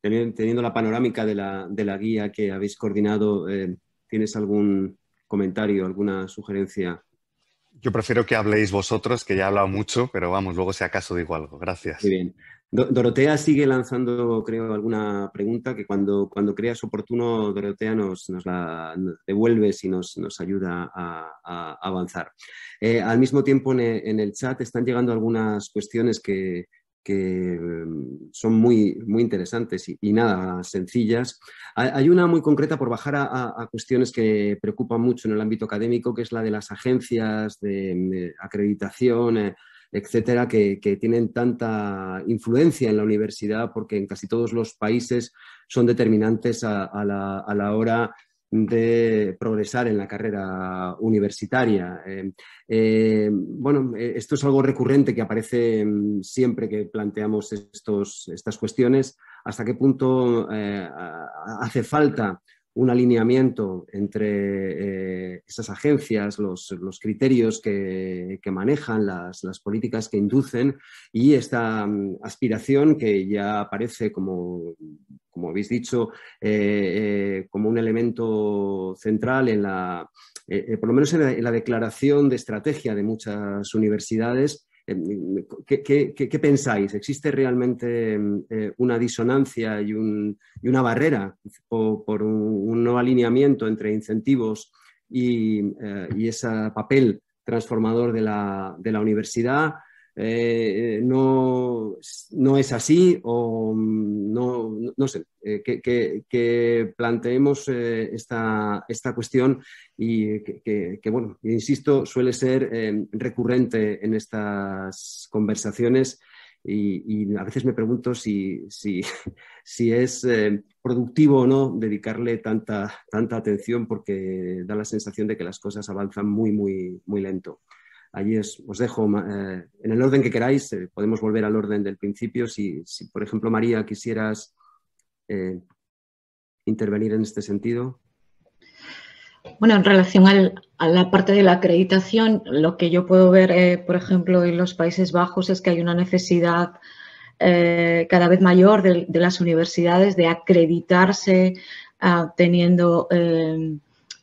teniendo, la panorámica de la, guía que habéis coordinado, eh, ¿tienes algún comentario, alguna sugerencia? Yo prefiero que habléis vosotros, que ya he hablado mucho, pero vamos, luego si acaso digo algo. Gracias. Muy bien. Dorotea sigue lanzando, creo, alguna pregunta que cuando, creas oportuno, Dorotea nos, la devuelves y nos, ayuda a, avanzar. Eh, al mismo tiempo, en, el chat están llegando algunas cuestiones que, mm, son muy, muy interesantes y, nada, sencillas. Hay una muy concreta por bajar a, cuestiones que preocupan mucho en el ámbito académico, que es la de las agencias de, acreditación. Eh, etcétera, que, tienen tanta influencia en la universidad porque en casi todos los países son determinantes a, la, hora de progresar en la carrera universitaria. Eh, eh, bueno, eh, esto es algo recurrente que aparece mm, siempre que planteamos estas cuestiones. ¿Hasta qué punto hace falta un alineamiento entre eh, esas agencias, los, criterios que, manejan, las, políticas que inducen y esta mm, aspiración que ya aparece como, como habéis dicho, eh, eh, como un elemento central en la, por lo menos en la declaración de estrategia de muchas universidades eh, ¿Qué, pensáis? ¿Existe realmente mm, eh, una disonancia y, una barrera por, un, no alineamiento entre incentivos eh, y, ese papel transformador de la universidad? Eh, no, es así o mm, no, sé, eh, que, planteemos eh, esta, cuestión y que, bueno, insisto, suele ser recurrente en estas conversaciones y, a veces me pregunto si, es productivo o no dedicarle tanta, tanta atención porque da la sensación de que las cosas avanzan muy, muy, muy lento. Allí os, dejo eh, en el orden que queráis, eh, podemos volver al orden del principio. Si, por ejemplo, María, quisieras eh, intervenir en este sentido. Bueno, en relación a la parte de la acreditación, lo que yo puedo ver, por ejemplo, en los Países Bajos es que hay una necesidad cada vez mayor de, de, las universidades de acreditarse ah, teniendo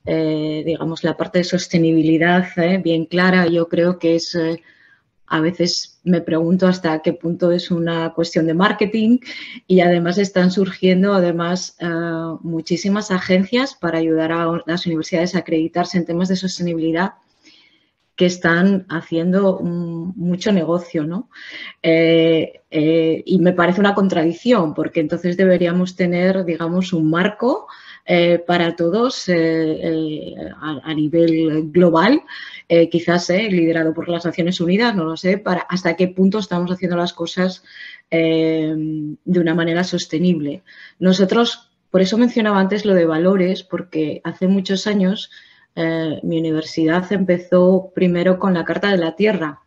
eh, digamos, la parte de sostenibilidad eh, bien clara. Yo creo que es, eh, a veces me pregunto hasta qué punto es una cuestión de marketing y además están surgiendo además muchísimas agencias para ayudar a las universidades a acreditarse en temas de sostenibilidad que están haciendo mucho negocio, ¿no? y me parece una contradicción, porque entonces deberíamos tener, digamos, un marco eh, para todos eh, a, nivel global, eh, quizás liderado por las Naciones Unidas, no lo sé, para hasta qué punto estamos haciendo las cosas de una manera sostenible. Nosotros, por eso mencionaba antes lo de valores, porque hace muchos años mi universidad empezó primero con la Carta de la Tierra,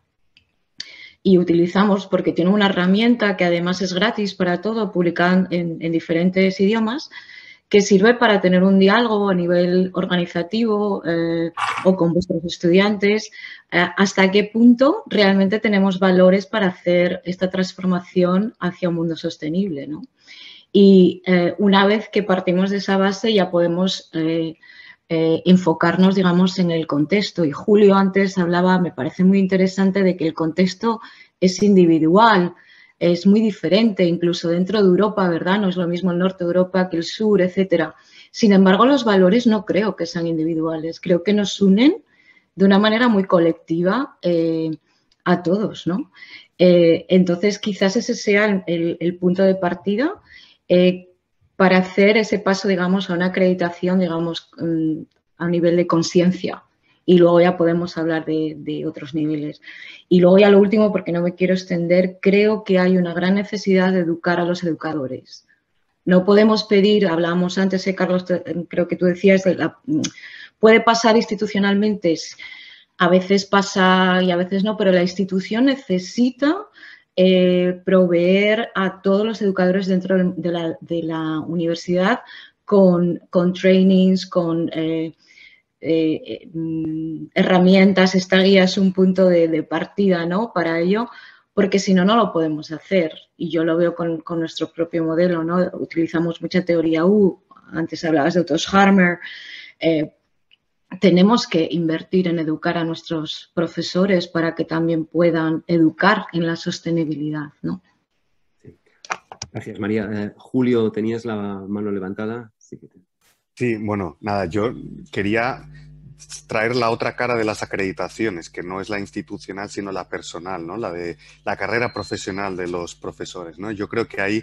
y utilizamos porque tiene una herramienta que además es gratis para todo, publicada en, diferentes idiomas que sirve para tener un diálogo a nivel organizativo eh, o con vuestros estudiantes, eh, hasta qué punto realmente tenemos valores para hacer esta transformación hacia un mundo sostenible. Y eh, una vez que partimos de esa base ya podemos enfocarnos, digamos, en el contexto. Y Julio antes hablaba, me parece muy interesante, de que el contexto es individual es muy diferente, incluso dentro de Europa, ¿verdad? No es lo mismo el norte de Europa que el sur, etcétera. Sin embargo, los valores no creo que sean individuales, creo que nos unen de una manera muy colectiva eh, a todos, ¿no? Eh, entonces, quizás ese sea el, punto de partida eh, para hacer ese paso, digamos, a una acreditación, digamos, mm, a nivel de conciencia y luego ya podemos hablar de, otros niveles. Y luego ya lo último, porque no me quiero extender, creo que hay una gran necesidad de educar a los educadores. No podemos pedir, hablábamos antes, eh, Carlos, creo que tú decías, mm, puede pasar institucionalmente, a veces pasa y a veces no, pero la institución necesita eh, proveer a todos los educadores dentro de la, universidad con, con trainings, con... Eh, eh, eh, mm, herramientas, esta guía es un punto de, partida ¿no? para ello, porque si no, no lo podemos hacer. Y yo lo veo con, nuestro propio modelo, ¿no? Utilizamos mucha teoría U, antes hablabas de otros Harmer. Eh, tenemos que invertir en educar a nuestros profesores para que también puedan educar en la sostenibilidad, ¿no? Gracias, María. Julio, tenías la mano levantada. Sí Sí, bueno, nada, yo quería traer la otra cara de las acreditaciones, que no es la institucional, sino la personal, ¿no? La de la carrera profesional de los profesores, ¿no? Yo creo que ahí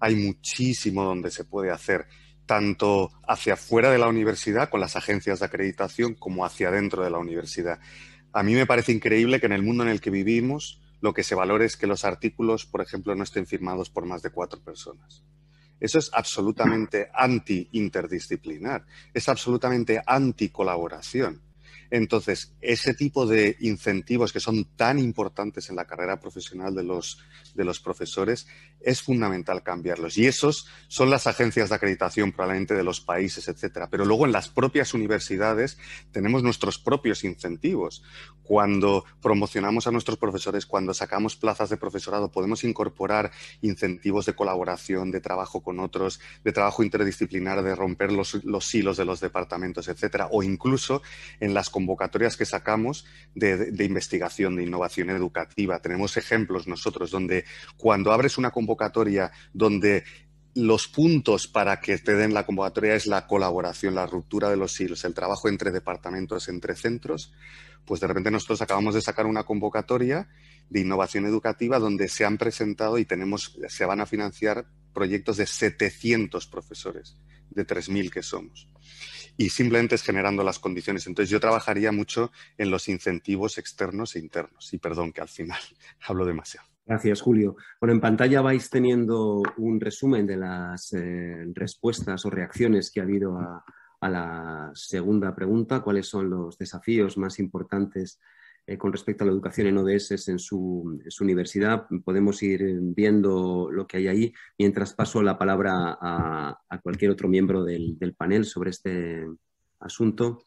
hay muchísimo donde se puede hacer, tanto hacia fuera de la universidad con las agencias de acreditación como hacia dentro de la universidad. A mí me parece increíble que en el mundo en el que vivimos lo que se valore es que los artículos, por ejemplo, no estén firmados por más de cuatro personas. Eso es absolutamente anti-interdisciplinar, es absolutamente anti-colaboración. Entonces, ese tipo de incentivos que son tan importantes en la carrera profesional de los, de los profesores, es fundamental cambiarlos. Y esos son las agencias de acreditación probablemente de los países, etcétera. Pero luego en las propias universidades tenemos nuestros propios incentivos. Cuando promocionamos a nuestros profesores, cuando sacamos plazas de profesorado, podemos incorporar incentivos de colaboración, de trabajo con otros, de trabajo interdisciplinar, de romper los, los hilos de los departamentos, etcétera. O incluso en las convocatorias que sacamos de, investigación, de innovación educativa. Tenemos ejemplos nosotros donde cuando abres una convocatoria donde los puntos para que te den la convocatoria es la colaboración, la ruptura de los hilos, el trabajo entre departamentos, entre centros, pues de repente nosotros acabamos de sacar una convocatoria de innovación educativa donde se han presentado y tenemos, se van a financiar proyectos de 700 profesores, de 3.000 que somos y simplemente es generando las condiciones. Entonces yo trabajaría mucho en los incentivos externos e internos. Y perdón que al final hablo demasiado. Gracias, Julio. Bueno, en pantalla vais teniendo un resumen de las eh, respuestas o reacciones que ha habido a, a la segunda pregunta, cuáles son los desafíos más importantes eh, con respecto a la educación en ODS en su, universidad. Podemos ir eh, viendo lo que hay ahí mientras paso la palabra a, cualquier otro miembro del, panel sobre este asunto.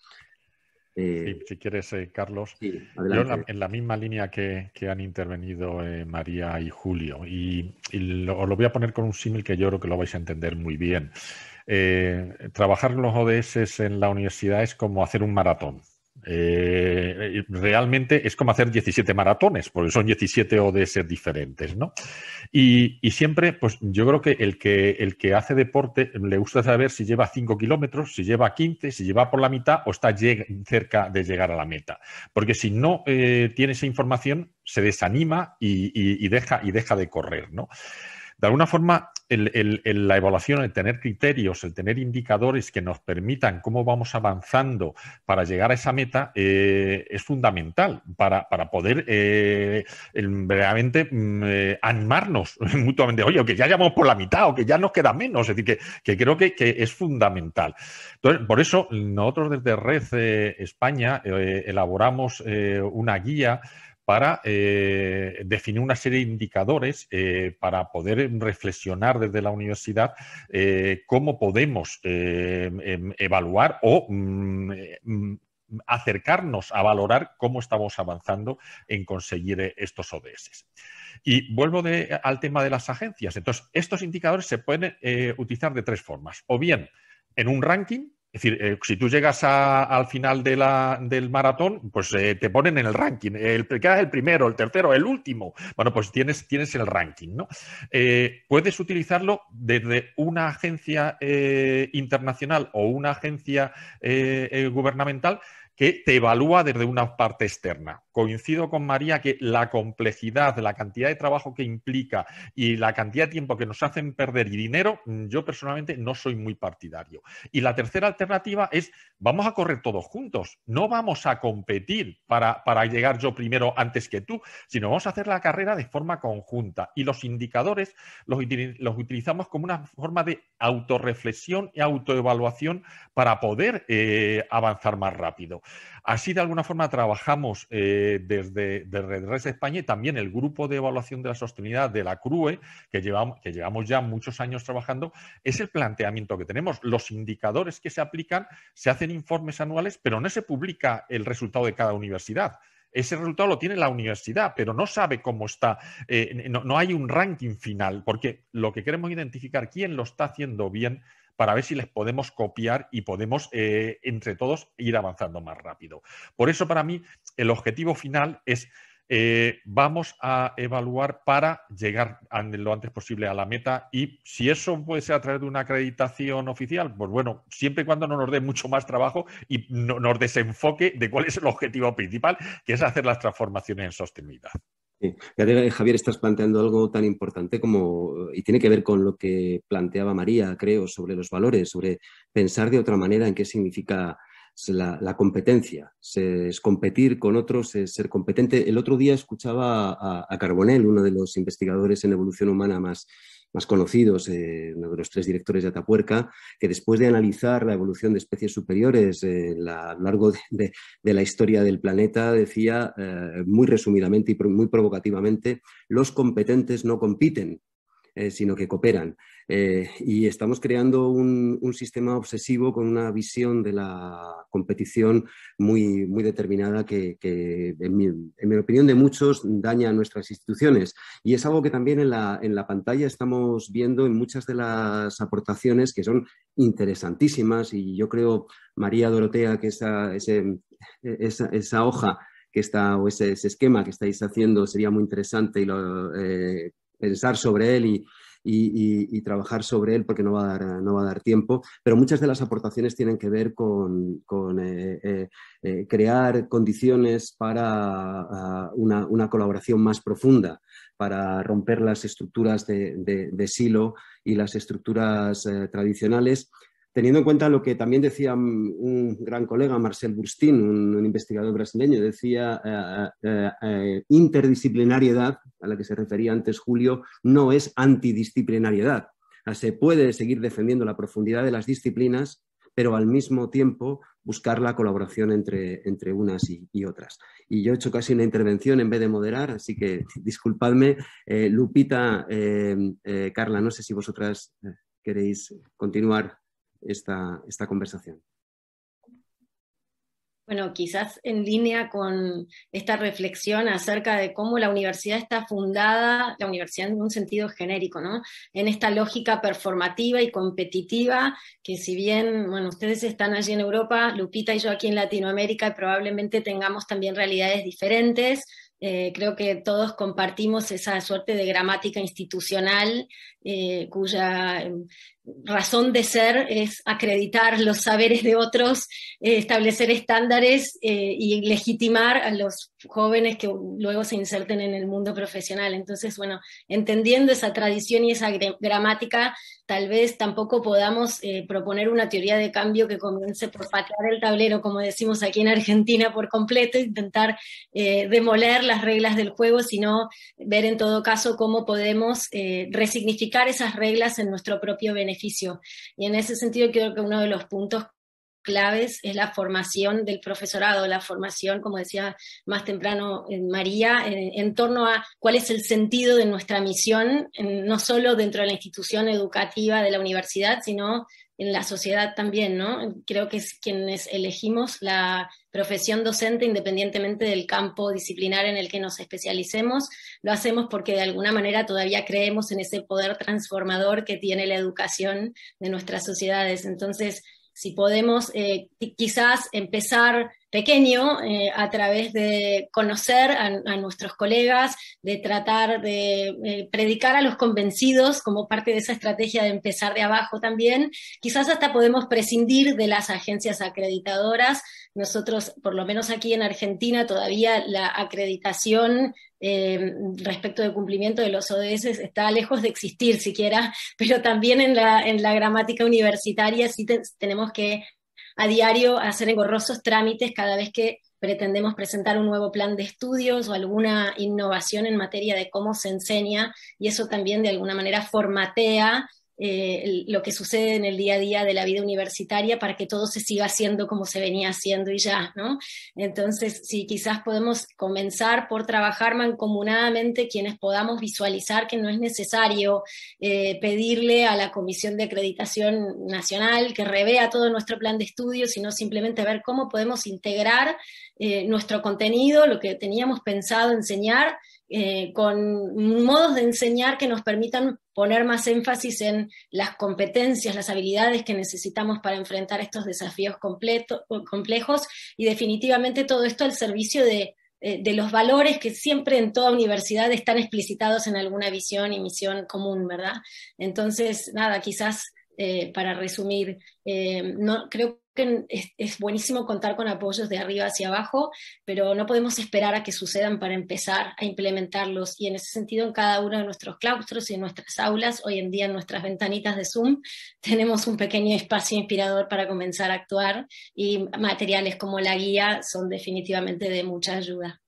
Eh, si quieres, Carlos. en la, misma línea que, han intervenido María y Julio, y, lo, os lo voy a poner con un símil que yo creo que lo vais a entender muy bien. trabajar los ODS en la universidad es como hacer un maratón. Eh, eh, realmente es como hacer 17 maratones, porque son 17 ODS diferentes, ¿no? Y, y, siempre, pues yo creo que el, que el que hace deporte le gusta saber si lleva 5 kilómetros, si lleva 15, si lleva por la mitad o está cerca de llegar a la meta. Porque si no eh, tiene esa información, se desanima y, y, deja, y deja de correr, ¿no? de alguna forma, la evaluación, el tener criterios, el tener indicadores que nos permitan cómo vamos avanzando para llegar a esa meta eh, es fundamental para, poder eh, realmente mm, eh, animarnos mutuamente. Oye, que ya llevamos por la mitad o que ya nos queda menos. Es decir, que, creo que, es fundamental. Entonces, por eso, nosotros desde Red España elaboramos una guía para eh, definir una serie de indicadores eh, para poder reflexionar desde la universidad eh, cómo podemos em, evaluar o mm, mm, acercarnos a valorar cómo estamos avanzando en conseguir estos ODS. Y vuelvo al tema de las agencias. Entonces, estos indicadores se pueden utilizar de tres formas. O bien en un ranking, es decir, eh, si tú llegas al final del maratón, pues eh, te ponen en el ranking. El, el primero, el tercero, el último. Bueno, pues tienes, tienes el ranking, eh, puedes utilizarlo desde una agencia internacional o una agencia gubernamental que te evalúa desde una parte externa coincido con María que la complejidad, la cantidad de trabajo que implica y la cantidad de tiempo que nos hacen perder y dinero, mm, yo personalmente no soy muy partidario. Y la tercera alternativa es vamos a correr todos juntos, no vamos a competir para, llegar yo primero antes que tú, sino vamos a hacer la carrera de forma conjunta. Y los indicadores los, utilizamos como una forma de autorreflexión y autoevaluación para poder eh, avanzar más rápido. Así, de alguna forma, trabajamos eh, desde, desde, Red España y también el grupo de evaluación de la sostenibilidad de la CRUE, que llevamos, ya muchos años trabajando, es el planteamiento que tenemos. Los indicadores que se aplican, se hacen informes anuales, pero no se publica el resultado de cada universidad. Ese resultado lo tiene la universidad, pero no sabe cómo está, eh, no, no hay un ranking final, porque lo que queremos identificar quién lo está haciendo bien para ver si les podemos copiar y podemos eh, entre todos ir avanzando más rápido. Por eso para mí el objetivo final es... Eh, vamos a evaluar para llegar lo antes posible a la meta y si eso puede ser a través de una acreditación oficial, pues bueno, siempre y cuando no nos dé mucho más trabajo y nos desenfoque de cuál es el objetivo principal, que es hacer las transformaciones en sostenibilidad. Eh, Javier, estás planteando algo tan importante como, y tiene que ver con lo que planteaba María, creo, sobre los valores, sobre pensar de otra manera en qué significa la, competencia. Es competir con otros, es ser competente. El otro día escuchaba a, a Carbonell, uno de los investigadores en evolución humana más, más conocidos, eh, uno de los tres directores de Atapuerca, que después de analizar la evolución de especies superiores eh, a lo largo de, la historia del planeta, decía eh, muy resumidamente y muy provocativamente, los competentes no compiten. Eh, sino que cooperan. Eh, y estamos creando un, sistema obsesivo con una visión de la competición muy, muy determinada que, en, mi, opinión, de muchos daña a nuestras instituciones. Y es algo que también en la, pantalla estamos viendo en muchas de las aportaciones que son interesantísimas y yo creo, María Dorotea, que esa, esa, hoja que está, o ese, esquema que estáis haciendo sería muy interesante y lo, eh, pensar sobre él y, trabajar sobre él porque no va, a dar, tiempo, pero muchas de las aportaciones tienen que ver con, eh, eh, eh, crear condiciones para ah, una, colaboración más profunda, para romper las estructuras de, silo y las estructuras tradicionales teniendo en cuenta lo que también decía un gran colega, Marcel Burstin, un, investigador brasileño, decía eh, eh, eh, interdisciplinariedad, a la que se refería antes Julio, no es antidisciplinariedad. Se puede seguir defendiendo la profundidad de las disciplinas, pero al mismo tiempo buscar la colaboración entre, unas y, otras. Y yo he hecho casi una intervención en vez de moderar, así que disculpadme. Lupita, Carla, no sé si vosotras queréis continuar esta, esta conversación. Bueno, quizás en línea con esta reflexión acerca de cómo la universidad está fundada, la universidad en un sentido genérico, ¿no? En esta lógica performativa y competitiva, que si bien, bueno, ustedes están allí en Europa, Lupita y yo aquí en Latinoamérica, probablemente tengamos también realidades diferentes, eh, creo que todos compartimos esa suerte de gramática institucional eh, cuya razón de ser es acreditar los saberes de otros, eh, establecer estándares eh, y legitimar a los jóvenes que luego se inserten en el mundo profesional. Entonces, bueno, entendiendo esa tradición y esa gramática, tal vez tampoco podamos eh, proponer una teoría de cambio que comience por patear el tablero, como decimos aquí en Argentina, por completo, intentar demoler las reglas del juego, sino ver en todo caso cómo podemos resignificar esas reglas en nuestro propio beneficio y en ese sentido creo que uno de los puntos claves es la formación del profesorado, la formación, como decía más temprano eh, María, en, torno a cuál es el sentido de nuestra misión, no solo dentro de la institución educativa de la universidad, sino en la sociedad también, ¿no? Creo que es quienes elegimos la profesión docente, independientemente del campo disciplinar en el que nos especialicemos, lo hacemos porque de alguna manera todavía creemos en ese poder transformador que tiene la educación de nuestras sociedades. Entonces, si podemos eh, quizás empezar pequeño eh, a través de conocer a, nuestros colegas, de tratar de eh, predicar a los convencidos como parte de esa estrategia de empezar de abajo también. Quizás hasta podemos prescindir de las agencias acreditadoras. Nosotros, por lo menos aquí en Argentina, todavía la acreditación eh, respecto de cumplimiento de los ODS está lejos de existir siquiera, pero también en la, gramática universitaria sí tenemos que a diario hacer engorrosos trámites cada vez que pretendemos presentar un nuevo plan de estudios o alguna innovación en materia de cómo se enseña y eso también de alguna manera formatea eh, lo que sucede en el día a día de la vida universitaria para que todo se siga haciendo como se venía haciendo y ya, ¿no? Entonces, sí, quizás podemos comenzar por trabajar mancomunadamente quienes podamos visualizar que no es necesario eh, pedirle a la Comisión de Acreditación Nacional que revea todo nuestro plan de estudio, sino simplemente ver cómo podemos integrar eh, nuestro contenido, lo que teníamos pensado enseñar eh, con modos de enseñar que nos permitan poner más énfasis en las competencias, las habilidades que necesitamos para enfrentar estos desafíos complejos y definitivamente todo esto al servicio eh, de, los valores que siempre en toda universidad están explicitados en alguna visión y misión común, ¿verdad? Entonces, nada, quizás eh, para resumir, no, creo es, buenísimo contar con apoyos de arriba hacia abajo, pero no podemos esperar a que sucedan para empezar a implementarlos. Y en ese sentido, en cada uno de nuestros claustros y en nuestras aulas, hoy en día en nuestras ventanitas de Zoom, tenemos un pequeño espacio inspirador para comenzar a actuar y materiales como la guía son definitivamente de mucha ayuda.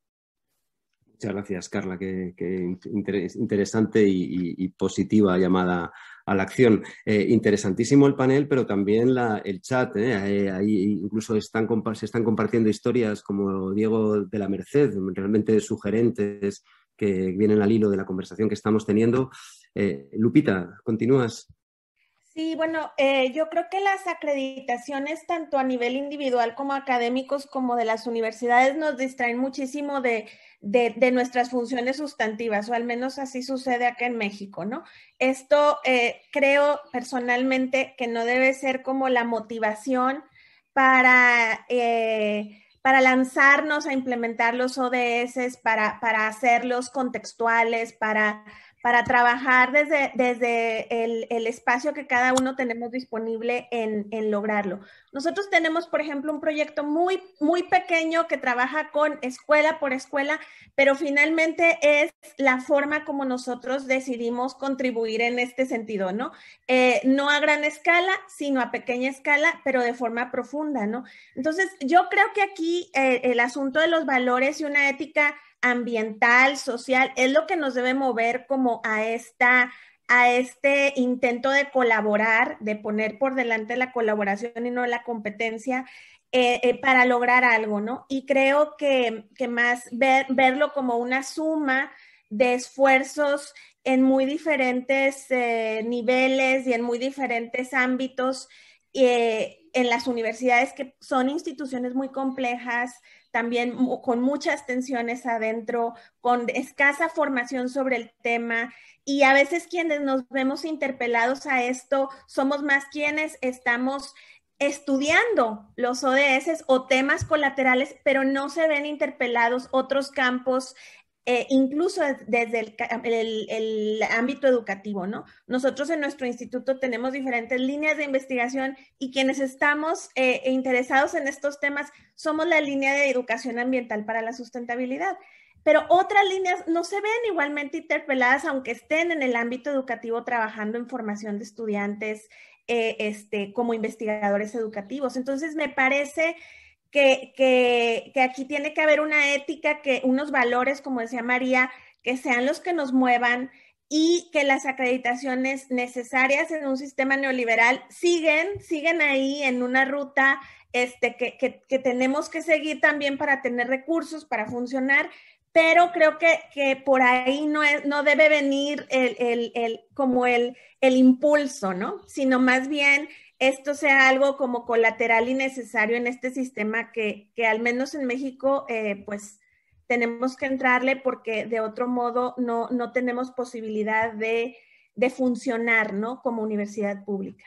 Muchas gracias, Carla. Qué, interesante y positiva llamada a la acción. Eh, interesantísimo el panel, pero también la, el chat. ¿eh? Eh, ahí incluso están, se están compartiendo historias como Diego de la Merced, realmente sugerentes que vienen al hilo de la conversación que estamos teniendo. Lupita, continúas. Sí, bueno, eh, yo creo que las acreditaciones, tanto a nivel individual como académicos, como de las universidades, nos distraen muchísimo de, nuestras funciones sustantivas, o al menos así sucede acá en México, ¿no? Esto eh, creo personalmente que no debe ser como la motivación para... Eh, para lanzarnos a implementar los ODS, para, para hacerlos contextuales, para para trabajar desde, desde el, espacio que cada uno tenemos disponible en, lograrlo. Nosotros tenemos, por ejemplo, un proyecto muy, muy pequeño que trabaja con escuela por escuela, pero finalmente es la forma como nosotros decidimos contribuir en este sentido, ¿no? Eh, no a gran escala, sino a pequeña escala, pero de forma profunda, ¿no? Entonces, yo creo que aquí eh, el asunto de los valores y una ética ambiental, social, es lo que nos debe mover como a esta a este intento de colaborar, de poner por delante la colaboración y no la competencia eh, eh, para lograr algo, ¿no? Y creo que, que más ver, verlo como una suma de esfuerzos en muy diferentes eh, niveles y en muy diferentes ámbitos en las universidades que son instituciones muy complejas, también con muchas tensiones adentro, con escasa formación sobre el tema y a veces quienes nos vemos interpelados a esto somos más quienes estamos estudiando los ODS o temas colaterales, pero no se ven interpelados otros campos eh, incluso desde el, ámbito educativo, ¿no? Nosotros en nuestro instituto tenemos diferentes líneas de investigación y quienes estamos eh, interesados en estos temas somos la línea de educación ambiental para la sustentabilidad. Pero otras líneas no se ven igualmente interpeladas, aunque estén en el ámbito educativo trabajando en formación de estudiantes eh, este, como investigadores educativos. Entonces, me parece que, aquí tiene que haber una ética, que unos valores, como decía María, que sean los que nos muevan y que las acreditaciones necesarias en un sistema neoliberal siguen, siguen ahí en una ruta este, que, tenemos que seguir también para tener recursos, para funcionar, pero creo que, que por ahí no, no debe venir el, como el, el impulso, ¿no? Sino más bien esto sea algo como colateral y necesario en este sistema que, al menos en México, eh, pues tenemos que entrarle porque de otro modo no, tenemos posibilidad de, de funcionar como universidad pública.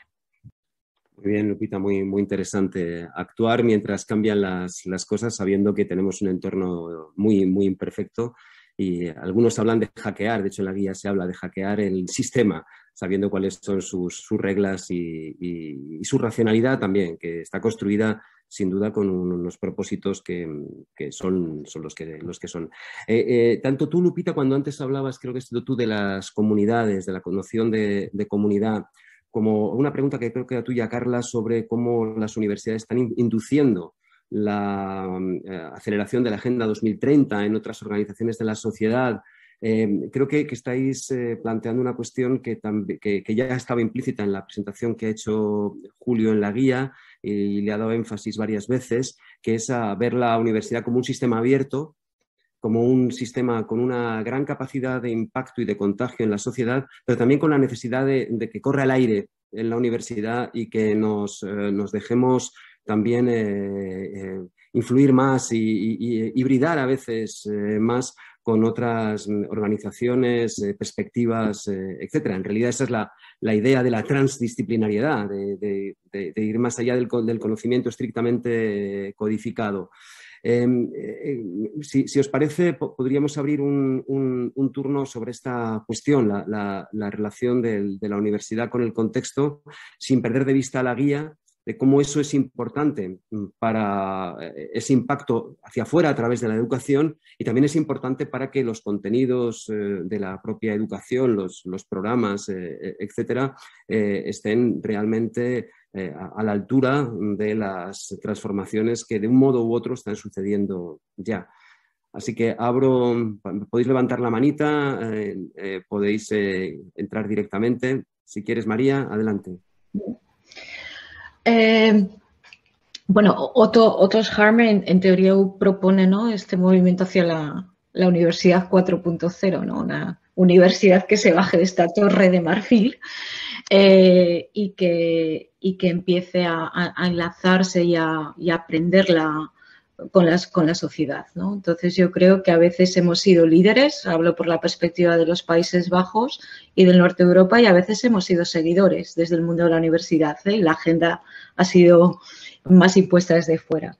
Muy bien, Lupita, muy, interesante. Actuar mientras cambian las, cosas, sabiendo que tenemos un entorno muy, muy imperfecto. Y algunos hablan de hackear, de hecho en la guía se habla de hackear el sistema, sabiendo cuáles son sus, reglas y, su racionalidad también, que está construida sin duda con unos propósitos que, son, los que, son. Eh, eh, tanto tú, Lupita, cuando antes hablabas, creo que sido tú, de las comunidades, de la noción de, comunidad, como una pregunta que creo que era tuya, Carla, sobre cómo las universidades están induciendo la eh, aceleración de la Agenda 2030 en otras organizaciones de la sociedad, Em, creo que, estáis eh, planteando una cuestión que, ya estaba implícita en la presentación que ha hecho Julio en la guía y le ha dado énfasis varias veces, que es a ver la universidad como un sistema abierto, como un sistema con una gran capacidad de impacto y de contagio en la sociedad, pero también con la necesidad de, que corra el aire en la universidad y que nos, eh, dejemos también eh, influir más y, y, a veces más con otras organizaciones, eh, perspectivas, eh, etcétera. En realidad esa es la, idea de la transdisciplinariedad, de, ir más allá del, conocimiento estrictamente codificado. Em, eh, si, os parece, podríamos abrir un, turno sobre esta cuestión, la, relación de la universidad con el contexto, sin perder de vista la guía de cómo eso es importante mm, para eh, ese impacto hacia afuera a través de la educación y también es importante para que los contenidos eh, de la propia educación, los, programas, eh, etcétera, estén realmente a la altura de las transformaciones que de un modo u otro están sucediendo ya. Así que abro, podéis levantar la manita, podéis entrar directamente. Si quieres, María, adelante. Eh, bueno, otros, otros, en, teoría propone este movimiento hacia la, universidad 4.0, ¿no? una universidad que se baje de esta torre de marfil eh, y, que, y que empiece a, enlazarse y a, y a aprender la, con, las, con la sociedad. ¿no? Entonces yo creo que a veces hemos sido líderes, hablo por la perspectiva de los Países Bajos y del norte de Europa, y a veces hemos sido seguidores desde el mundo de la universidad. ¿eh? y La agenda ha sido más impuesta desde fuera.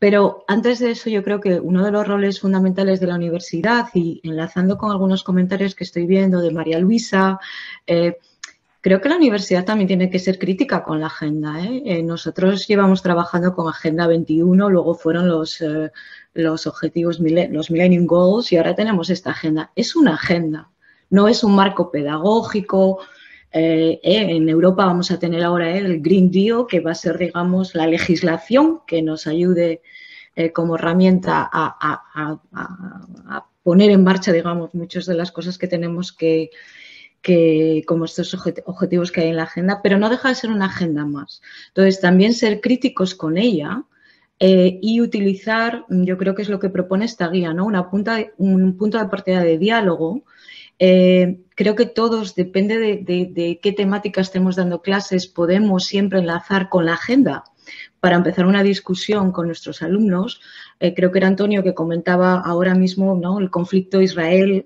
Pero antes de eso, yo creo que uno de los roles fundamentales de la universidad, y enlazando con algunos comentarios que estoy viendo de María Luisa, eh, Creo que la universidad también tiene que ser crítica con la agenda. ¿eh? Eh, nosotros llevamos trabajando con Agenda 21, luego fueron los, eh, los objetivos, los Millennium Goals y ahora tenemos esta agenda. Es una agenda, no es un marco pedagógico. en Europa vamos a tener ahora el Green Deal, que va a ser, digamos, la legislación que nos ayude como herramienta a, a poner en marcha, digamos, muchas de las cosas que tenemos que como estos objetivos que hay en la agenda, pero no deja de ser una agenda más. Entonces, también ser críticos con ella eh, y utilizar, yo creo que es lo que propone esta guía, ¿no? un punto de partida de diálogo. Eh, creo que todos, depende de, qué temática estemos dando clases, podemos siempre enlazar con la agenda para empezar una discusión con nuestros alumnos. Eh, creo que era Antonio que comentaba ahora mismo ¿no? el conflicto Israel,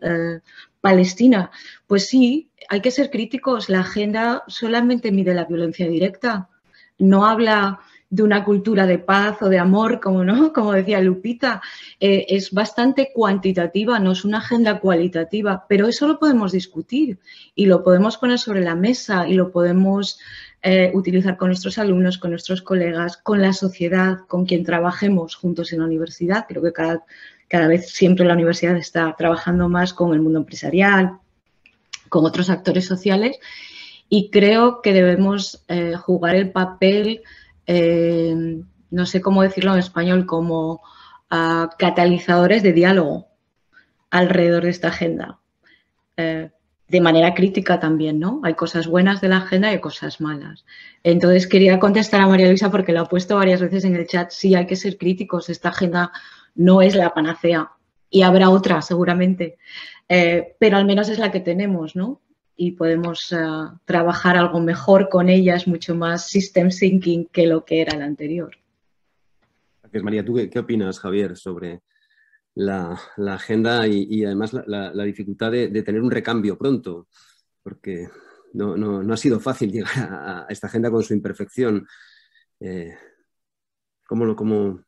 Palestina. Pues sí, hay que ser críticos. La agenda solamente mide la violencia directa. No habla de una cultura de paz o de amor, como no, como decía Lupita, eh, es bastante cuantitativa, no es una agenda cualitativa, pero eso lo podemos discutir y lo podemos poner sobre la mesa y lo podemos eh, utilizar con nuestros alumnos, con nuestros colegas, con la sociedad, con quien trabajemos juntos en la universidad. Creo que cada cada vez siempre la universidad está trabajando más con el mundo empresarial, con otros actores sociales y creo que debemos eh, jugar el papel, eh, no sé cómo decirlo en español, como ah, catalizadores de diálogo alrededor de esta agenda. Eh, de manera crítica también, ¿no? Hay cosas buenas de la agenda y hay cosas malas. Entonces quería contestar a María Luisa porque lo ha puesto varias veces en el chat. Sí, hay que ser críticos. Esta agenda no es la panacea y habrá otra seguramente, eh, pero al menos es la que tenemos, ¿no? Y podemos eh, trabajar algo mejor con ella, es mucho más system thinking que lo que era el anterior. María, ¿tú qué, opinas, Javier, sobre la, agenda y, además la, dificultad de, tener un recambio pronto? Porque no, ha sido fácil llegar a, esta agenda con su imperfección. Eh, ¿cómo, lo, cómo,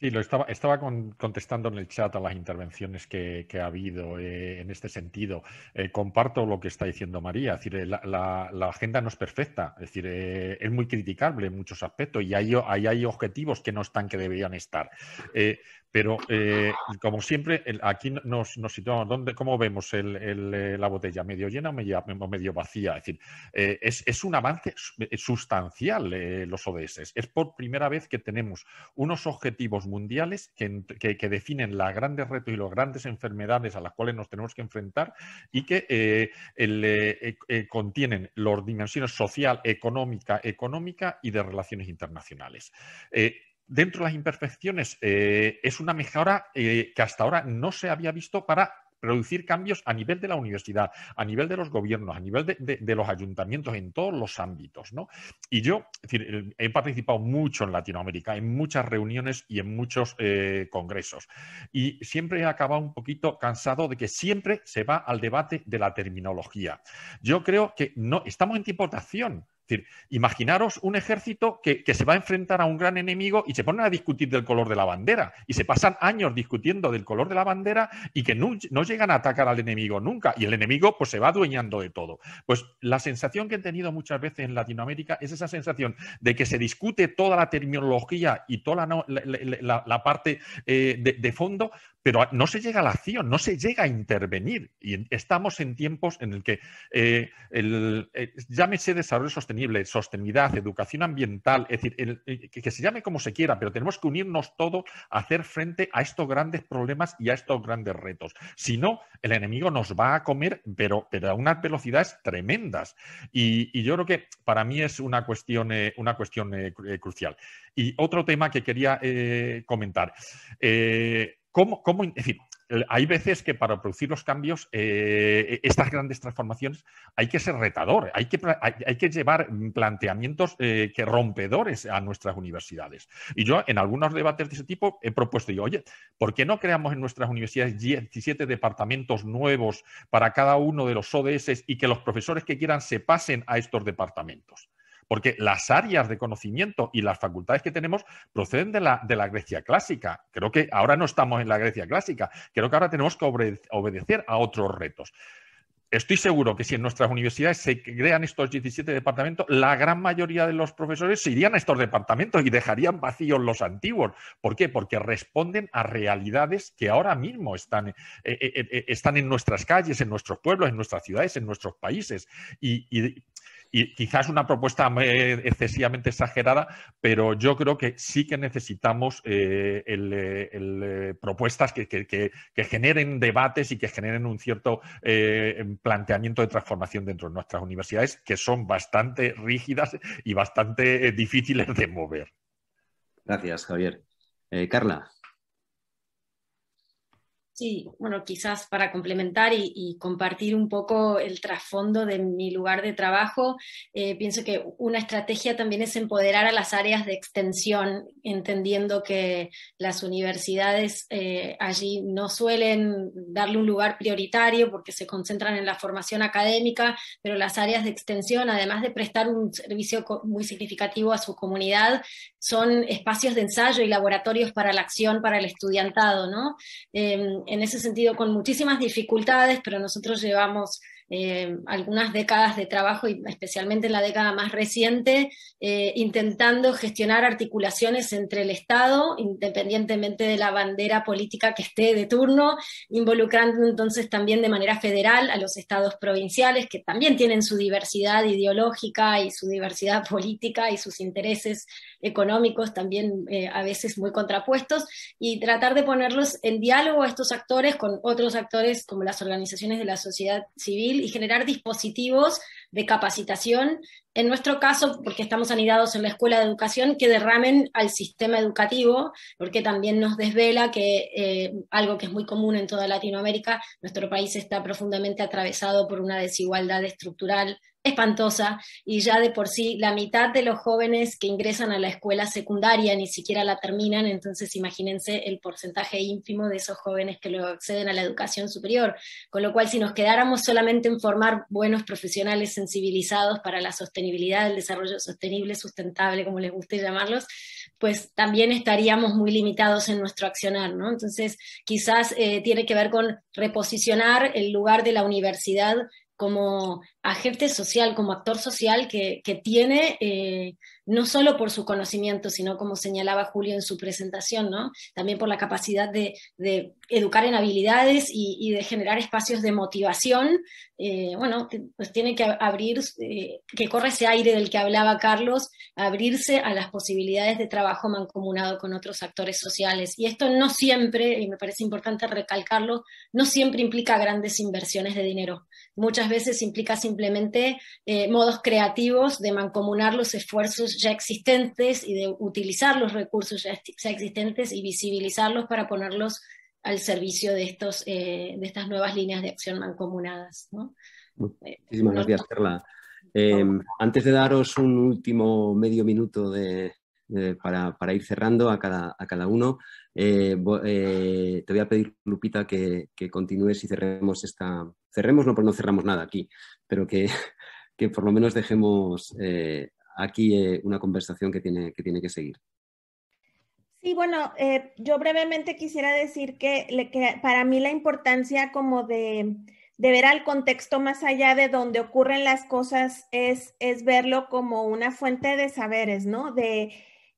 Sí, lo estaba, estaba contestando en el chat a las intervenciones que, ha habido eh, en este sentido. Eh, comparto lo que está diciendo María, es decir, eh, la, agenda no es perfecta, es decir, es muy criticable en muchos aspectos y hay, hay, hay objetivos que no están que deberían estar. Pero, eh, como siempre, aquí nos, situamos, ¿dónde, ¿cómo vemos eh, la botella? ¿Medio llena o medio, vacía? Es decir, eh, es, un avance sustancial los ODS. Es por primera vez que tenemos unos objetivos mundiales que, definen los grandes retos y las grandes enfermedades a las cuales nos tenemos que enfrentar y que contienen las dimensiones social, económica, económica y de relaciones internacionales dentro de las imperfecciones eh, es una mejora eh, que hasta ahora no se había visto para producir cambios a nivel de la universidad, a nivel de los gobiernos, a nivel de, los ayuntamientos, en todos los ámbitos. Y yo he participado mucho en Latinoamérica, en muchas reuniones y en muchos eh, congresos. Y siempre he acabado un poquito cansado de que siempre se va al debate de la terminología. Yo creo que no estamos en tiempo decir, imaginaros un ejército que, se va a enfrentar a un gran enemigo y se ponen a discutir del color de la bandera. Y se pasan años discutiendo del color de la bandera y que no, llegan a atacar al enemigo nunca. Y el enemigo pues se va adueñando de todo. Pues la sensación que he tenido muchas veces en Latinoamérica es esa sensación de que se discute toda la terminología y toda la, parte eh, de, fondo, pero no se llega a la acción, no se llega a intervenir. Y estamos en tiempos en el que eh, el, eh, llámese desarrollo sostenible sostenibilidad, educación ambiental, es decir, eh, que, se llame como se quiera, pero tenemos que unirnos todos a hacer frente a estos grandes problemas y a estos grandes retos. Si no, el enemigo nos va a comer, pero, pero a unas velocidades tremendas. Y, yo creo que para mí es una cuestión, eh, una cuestión eh, crucial. Y otro tema que quería comentar. ¿Cómo, cómo, eh, hay veces que para producir los cambios, eh, e, estas grandes transformaciones, hay que ser retador, hay que, llevar planteamientos eh, que rompedores a nuestras universidades. Y yo en algunos debates de ese tipo he propuesto, yo, oye, ¿por qué no creamos en nuestras universidades 17 departamentos nuevos para cada uno de los ODS y que los profesores que quieran se pasen a estos departamentos? porque las áreas de conocimiento y las facultades que tenemos proceden de la, de la Grecia clásica. Creo que ahora no estamos en la Grecia clásica, creo que ahora tenemos que obedecer a otros retos. Estoy seguro que si en nuestras universidades se crean estos 17 departamentos, la gran mayoría de los profesores se irían a estos departamentos y dejarían vacíos los antiguos. ¿Por qué? Porque responden a realidades que ahora mismo están, eh, eh, eh, están en nuestras calles, en nuestros pueblos, en nuestras ciudades, en nuestros países. y, y quizás una propuesta eh, excesivamente exagerada, pero yo creo que sí que necesitamos eh, eh, propuestas que, generen debates y que generen un cierto em, planteamiento de transformación dentro de nuestras universidades, que son bastante rígidas y bastante difíciles de mover. Gracias, Javier. Carla. Sí, bueno, quizás para complementar y, compartir un poco el trasfondo de mi lugar de trabajo, eh, pienso que una estrategia también es empoderar a las áreas de extensión, entendiendo que las universidades eh, allí no suelen darle un lugar prioritario porque se concentran en la formación académica, pero las áreas de extensión, además de prestar un servicio muy significativo a su comunidad, son espacios de ensayo y laboratorios para la acción, para el estudiantado, ¿no? Em, en ese sentido con muchísimas dificultades, pero nosotros llevamos eh, algunas décadas de trabajo, y especialmente en la década más reciente, eh, intentando gestionar articulaciones entre el Estado, independientemente de la bandera política que esté de turno, involucrando entonces también de manera federal a los estados provinciales, que también tienen su diversidad ideológica y su diversidad política y sus intereses económicos también eh, a veces muy contrapuestos, y tratar de ponerlos en diálogo a estos actores con otros actores como las organizaciones de la sociedad civil y generar dispositivos de capacitación, en nuestro caso, porque estamos anidados en la escuela de educación, que derramen al sistema educativo, porque también nos desvela que eh, algo que es muy común en toda Latinoamérica, nuestro país está profundamente atravesado por una desigualdad estructural espantosa y ya de por sí la mitad de los jóvenes que ingresan a la escuela secundaria ni siquiera la terminan, entonces imagínense el porcentaje ínfimo de esos jóvenes que luego acceden a la educación superior, con lo cual si nos quedáramos solamente en formar buenos profesionales sensibilizados para la sostenibilidad, el desarrollo sostenible, sustentable, como les guste llamarlos, pues también estaríamos muy limitados en nuestro accionar, ¿no? Entonces quizás eh, tiene que ver con reposicionar el lugar de la universidad como agente social, como actor social que, tiene, eh, no solo por su conocimiento, sino como señalaba Julio en su presentación, ¿no? también por la capacidad de, educar en habilidades y, de generar espacios de motivación, eh, bueno, pues tiene que abrir, eh, que corre ese aire del que hablaba Carlos, abrirse a las posibilidades de trabajo mancomunado con otros actores sociales. Y esto no siempre, y me parece importante recalcarlo, no siempre implica grandes inversiones de dinero. Muchas veces implica simplemente eh, modos creativos de mancomunar los esfuerzos ya existentes y de utilizar los recursos ya, existentes y visibilizarlos para ponerlos al servicio de, estos, eh, de estas nuevas líneas de acción mancomunadas. Muchísimas eh, gracias, Carla. Em, antes de daros un último medio minuto para, ir cerrando a cada, uno, te voy a pedir, Lupita, que, que, continúes y cerremos esta, cerremos, no, pero no cerramos nada aquí, pero que, por lo menos dejemos eh, aquí eh, una conversación que tiene que, seguir. Sí, bueno, eh, yo brevemente quisiera decir que, para mí la importancia como de, ver al contexto más allá de donde ocurren las cosas es, verlo como una fuente de saberes, ¿no?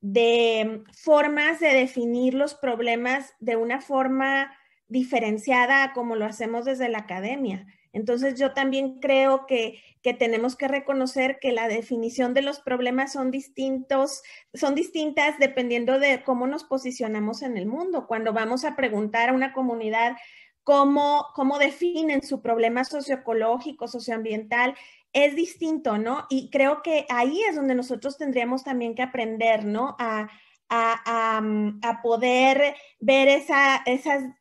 de formas de definir los problemas de una forma diferenciada como lo hacemos desde la academia. Entonces yo también creo que, tenemos que reconocer que la definición de los problemas son distintos, son distintas dependiendo de cómo nos posicionamos en el mundo. Cuando vamos a preguntar a una comunidad cómo, cómo definen su problema socioecológico, socioambiental, es distinto, ¿no? Y creo que ahí es donde nosotros tendríamos también que aprender, ¿no? A, Mm, a, poder ver esas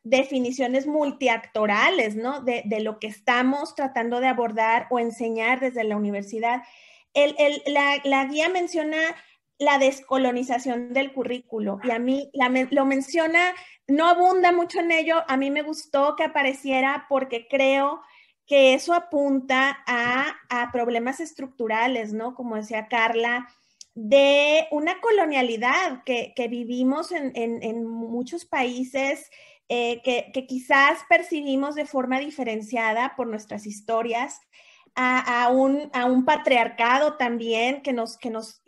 definiciones multiactorales, ¿no? De, lo que estamos tratando de abordar o enseñar desde la universidad. la, guía menciona la descolonización del currículo. Y a mí la, lo menciona, no abunda mucho en ello, a mí me gustó que apareciera porque creo que eso apunta a, a problemas estructurales, ¿no? Como decía Carla, de una colonialidad que, vivimos en, muchos países, eh, que, quizás percibimos de forma diferenciada por nuestras historias, a, un, patriarcado también que nos, que nos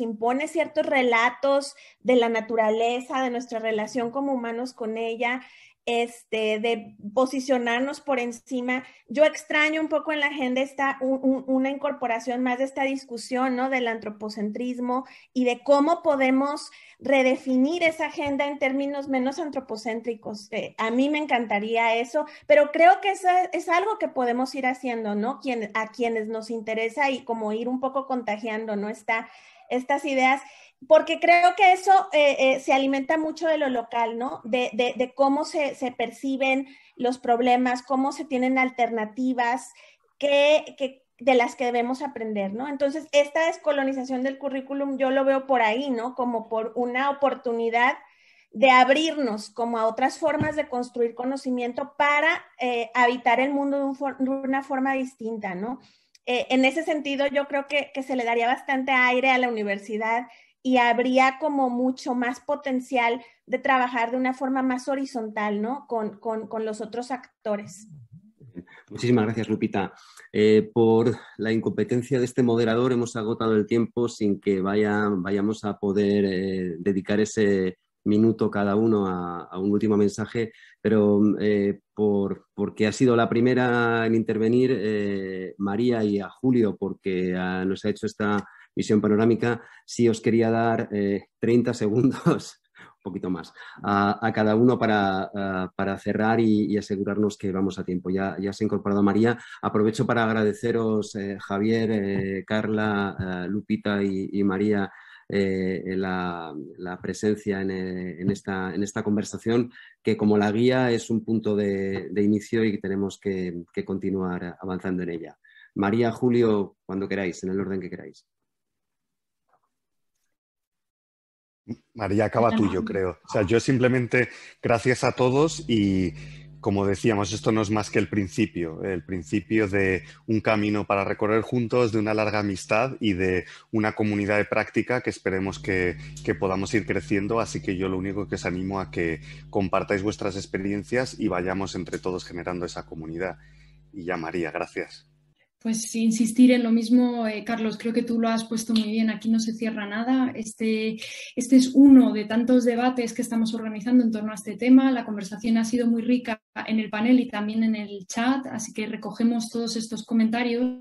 impone ciertos relatos de la naturaleza, de nuestra relación como humanos con ella. Este, de posicionarnos por encima. Yo extraño un poco en la agenda esta, una incorporación más de esta discusión, ¿no? Del antropocentrismo y de cómo podemos redefinir esa agenda en términos menos antropocéntricos. Eh, a mí me encantaría eso, pero creo que eso es algo que podemos ir haciendo, ¿no? a quienes nos interesa y como ir un poco contagiando, ¿no? estas ideas porque creo que eso eh, eh, se alimenta mucho de lo local, ¿no? De, de, cómo se, se, perciben los problemas, cómo se tienen alternativas que, de las que debemos aprender, ¿no? Entonces, esta descolonización del currículum yo lo veo por ahí, ¿no? Como por una oportunidad de abrirnos como a otras formas de construir conocimiento para eh, habitar el mundo de, una forma distinta, ¿no? en ese sentido, yo creo que, que se le daría bastante aire a la universidad y habría como mucho más potencial de trabajar de una forma más horizontal, ¿no? Con, los otros actores. Muchísimas gracias, Lupita. Eh, por la incompetencia de este moderador hemos agotado el tiempo sin que vaya, vayamos a poder eh, dedicar ese minuto cada uno a, un último mensaje, pero eh, por, porque ha sido la primera en intervenir, María y a Julio, porque ah, nos ha hecho esta visión panorámica, si os quería dar 30 eh, segundos, un poquito más, a, cada uno para, cerrar y, asegurarnos que vamos a tiempo. Ya, se ha incorporado María. Aprovecho para agradeceros, eh, Javier, eh, Carla, Lupita y, María. la, presencia en, esta, en, esta, conversación, que como la guía es un punto de, inicio y tenemos que continuar avanzando en ella. María, Julio, cuando queráis, en el orden que queráis. María, acaba tuyo, creo. O sea, yo simplemente, gracias a todos y como decíamos, esto no es más que el principio, el principio de un camino para recorrer juntos, de una larga amistad y de una comunidad de práctica que esperemos que, que, podamos ir creciendo. Así que yo lo único que os animo a que compartáis vuestras experiencias y vayamos entre todos generando esa comunidad. Y ya, María, gracias. Pues insistir en lo mismo, eh, Carlos, creo que tú lo has puesto muy bien, aquí no se cierra nada. Este, este es uno de tantos debates que estamos organizando en torno a este tema. La conversación ha sido muy rica en el panel y también en el chat, así que recogemos todos estos comentarios.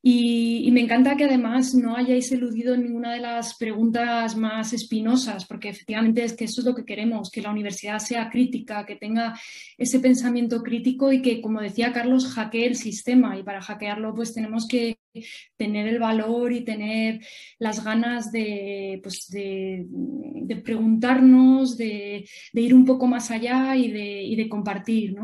Y, me encanta que además no hayáis eludido ninguna de las preguntas más espinosas, porque efectivamente es que eso es lo que queremos, que la universidad sea crítica, que tenga ese pensamiento crítico y que, como decía Carlos, hackee el sistema. Y para hackearlo, pues tenemos que tener el valor y tener las ganas de, pues, de, preguntarnos, de, ir un poco más allá y de, compartir.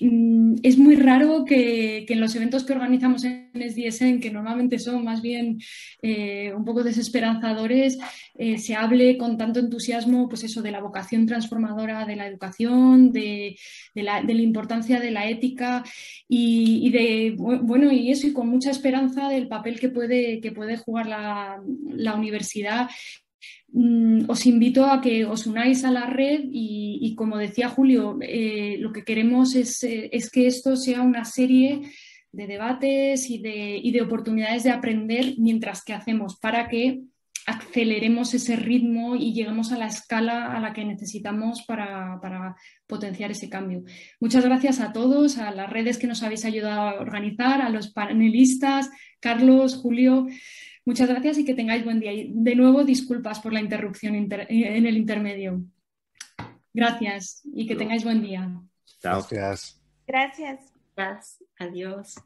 Mm, es muy raro que, en los eventos que organizamos en SDSN, que normalmente son más bien eh, un poco desesperanzadores, eh, se hable con tanto entusiasmo pues eso, de la vocación transformadora de la educación, de, la, importancia de la ética y de, bueno, y eso, y con mucha esperanza del papel que puede, que puede jugar la, universidad mm, os invito a que os unáis a la red y, como decía Julio, eh, lo que queremos es, eh, es, que esto sea una serie de debates y de, y de oportunidades de aprender mientras que hacemos para que aceleremos ese ritmo y llegamos a la escala a la que necesitamos para, potenciar ese cambio. Muchas gracias a todos, a las redes que nos habéis ayudado a organizar, a los panelistas, Carlos, Julio. Muchas gracias y que tengáis buen día. Y de nuevo, disculpas por la interrupción eh, en el intermedio. Gracias y que tengáis buen día. Gracias. gracias. Adiós.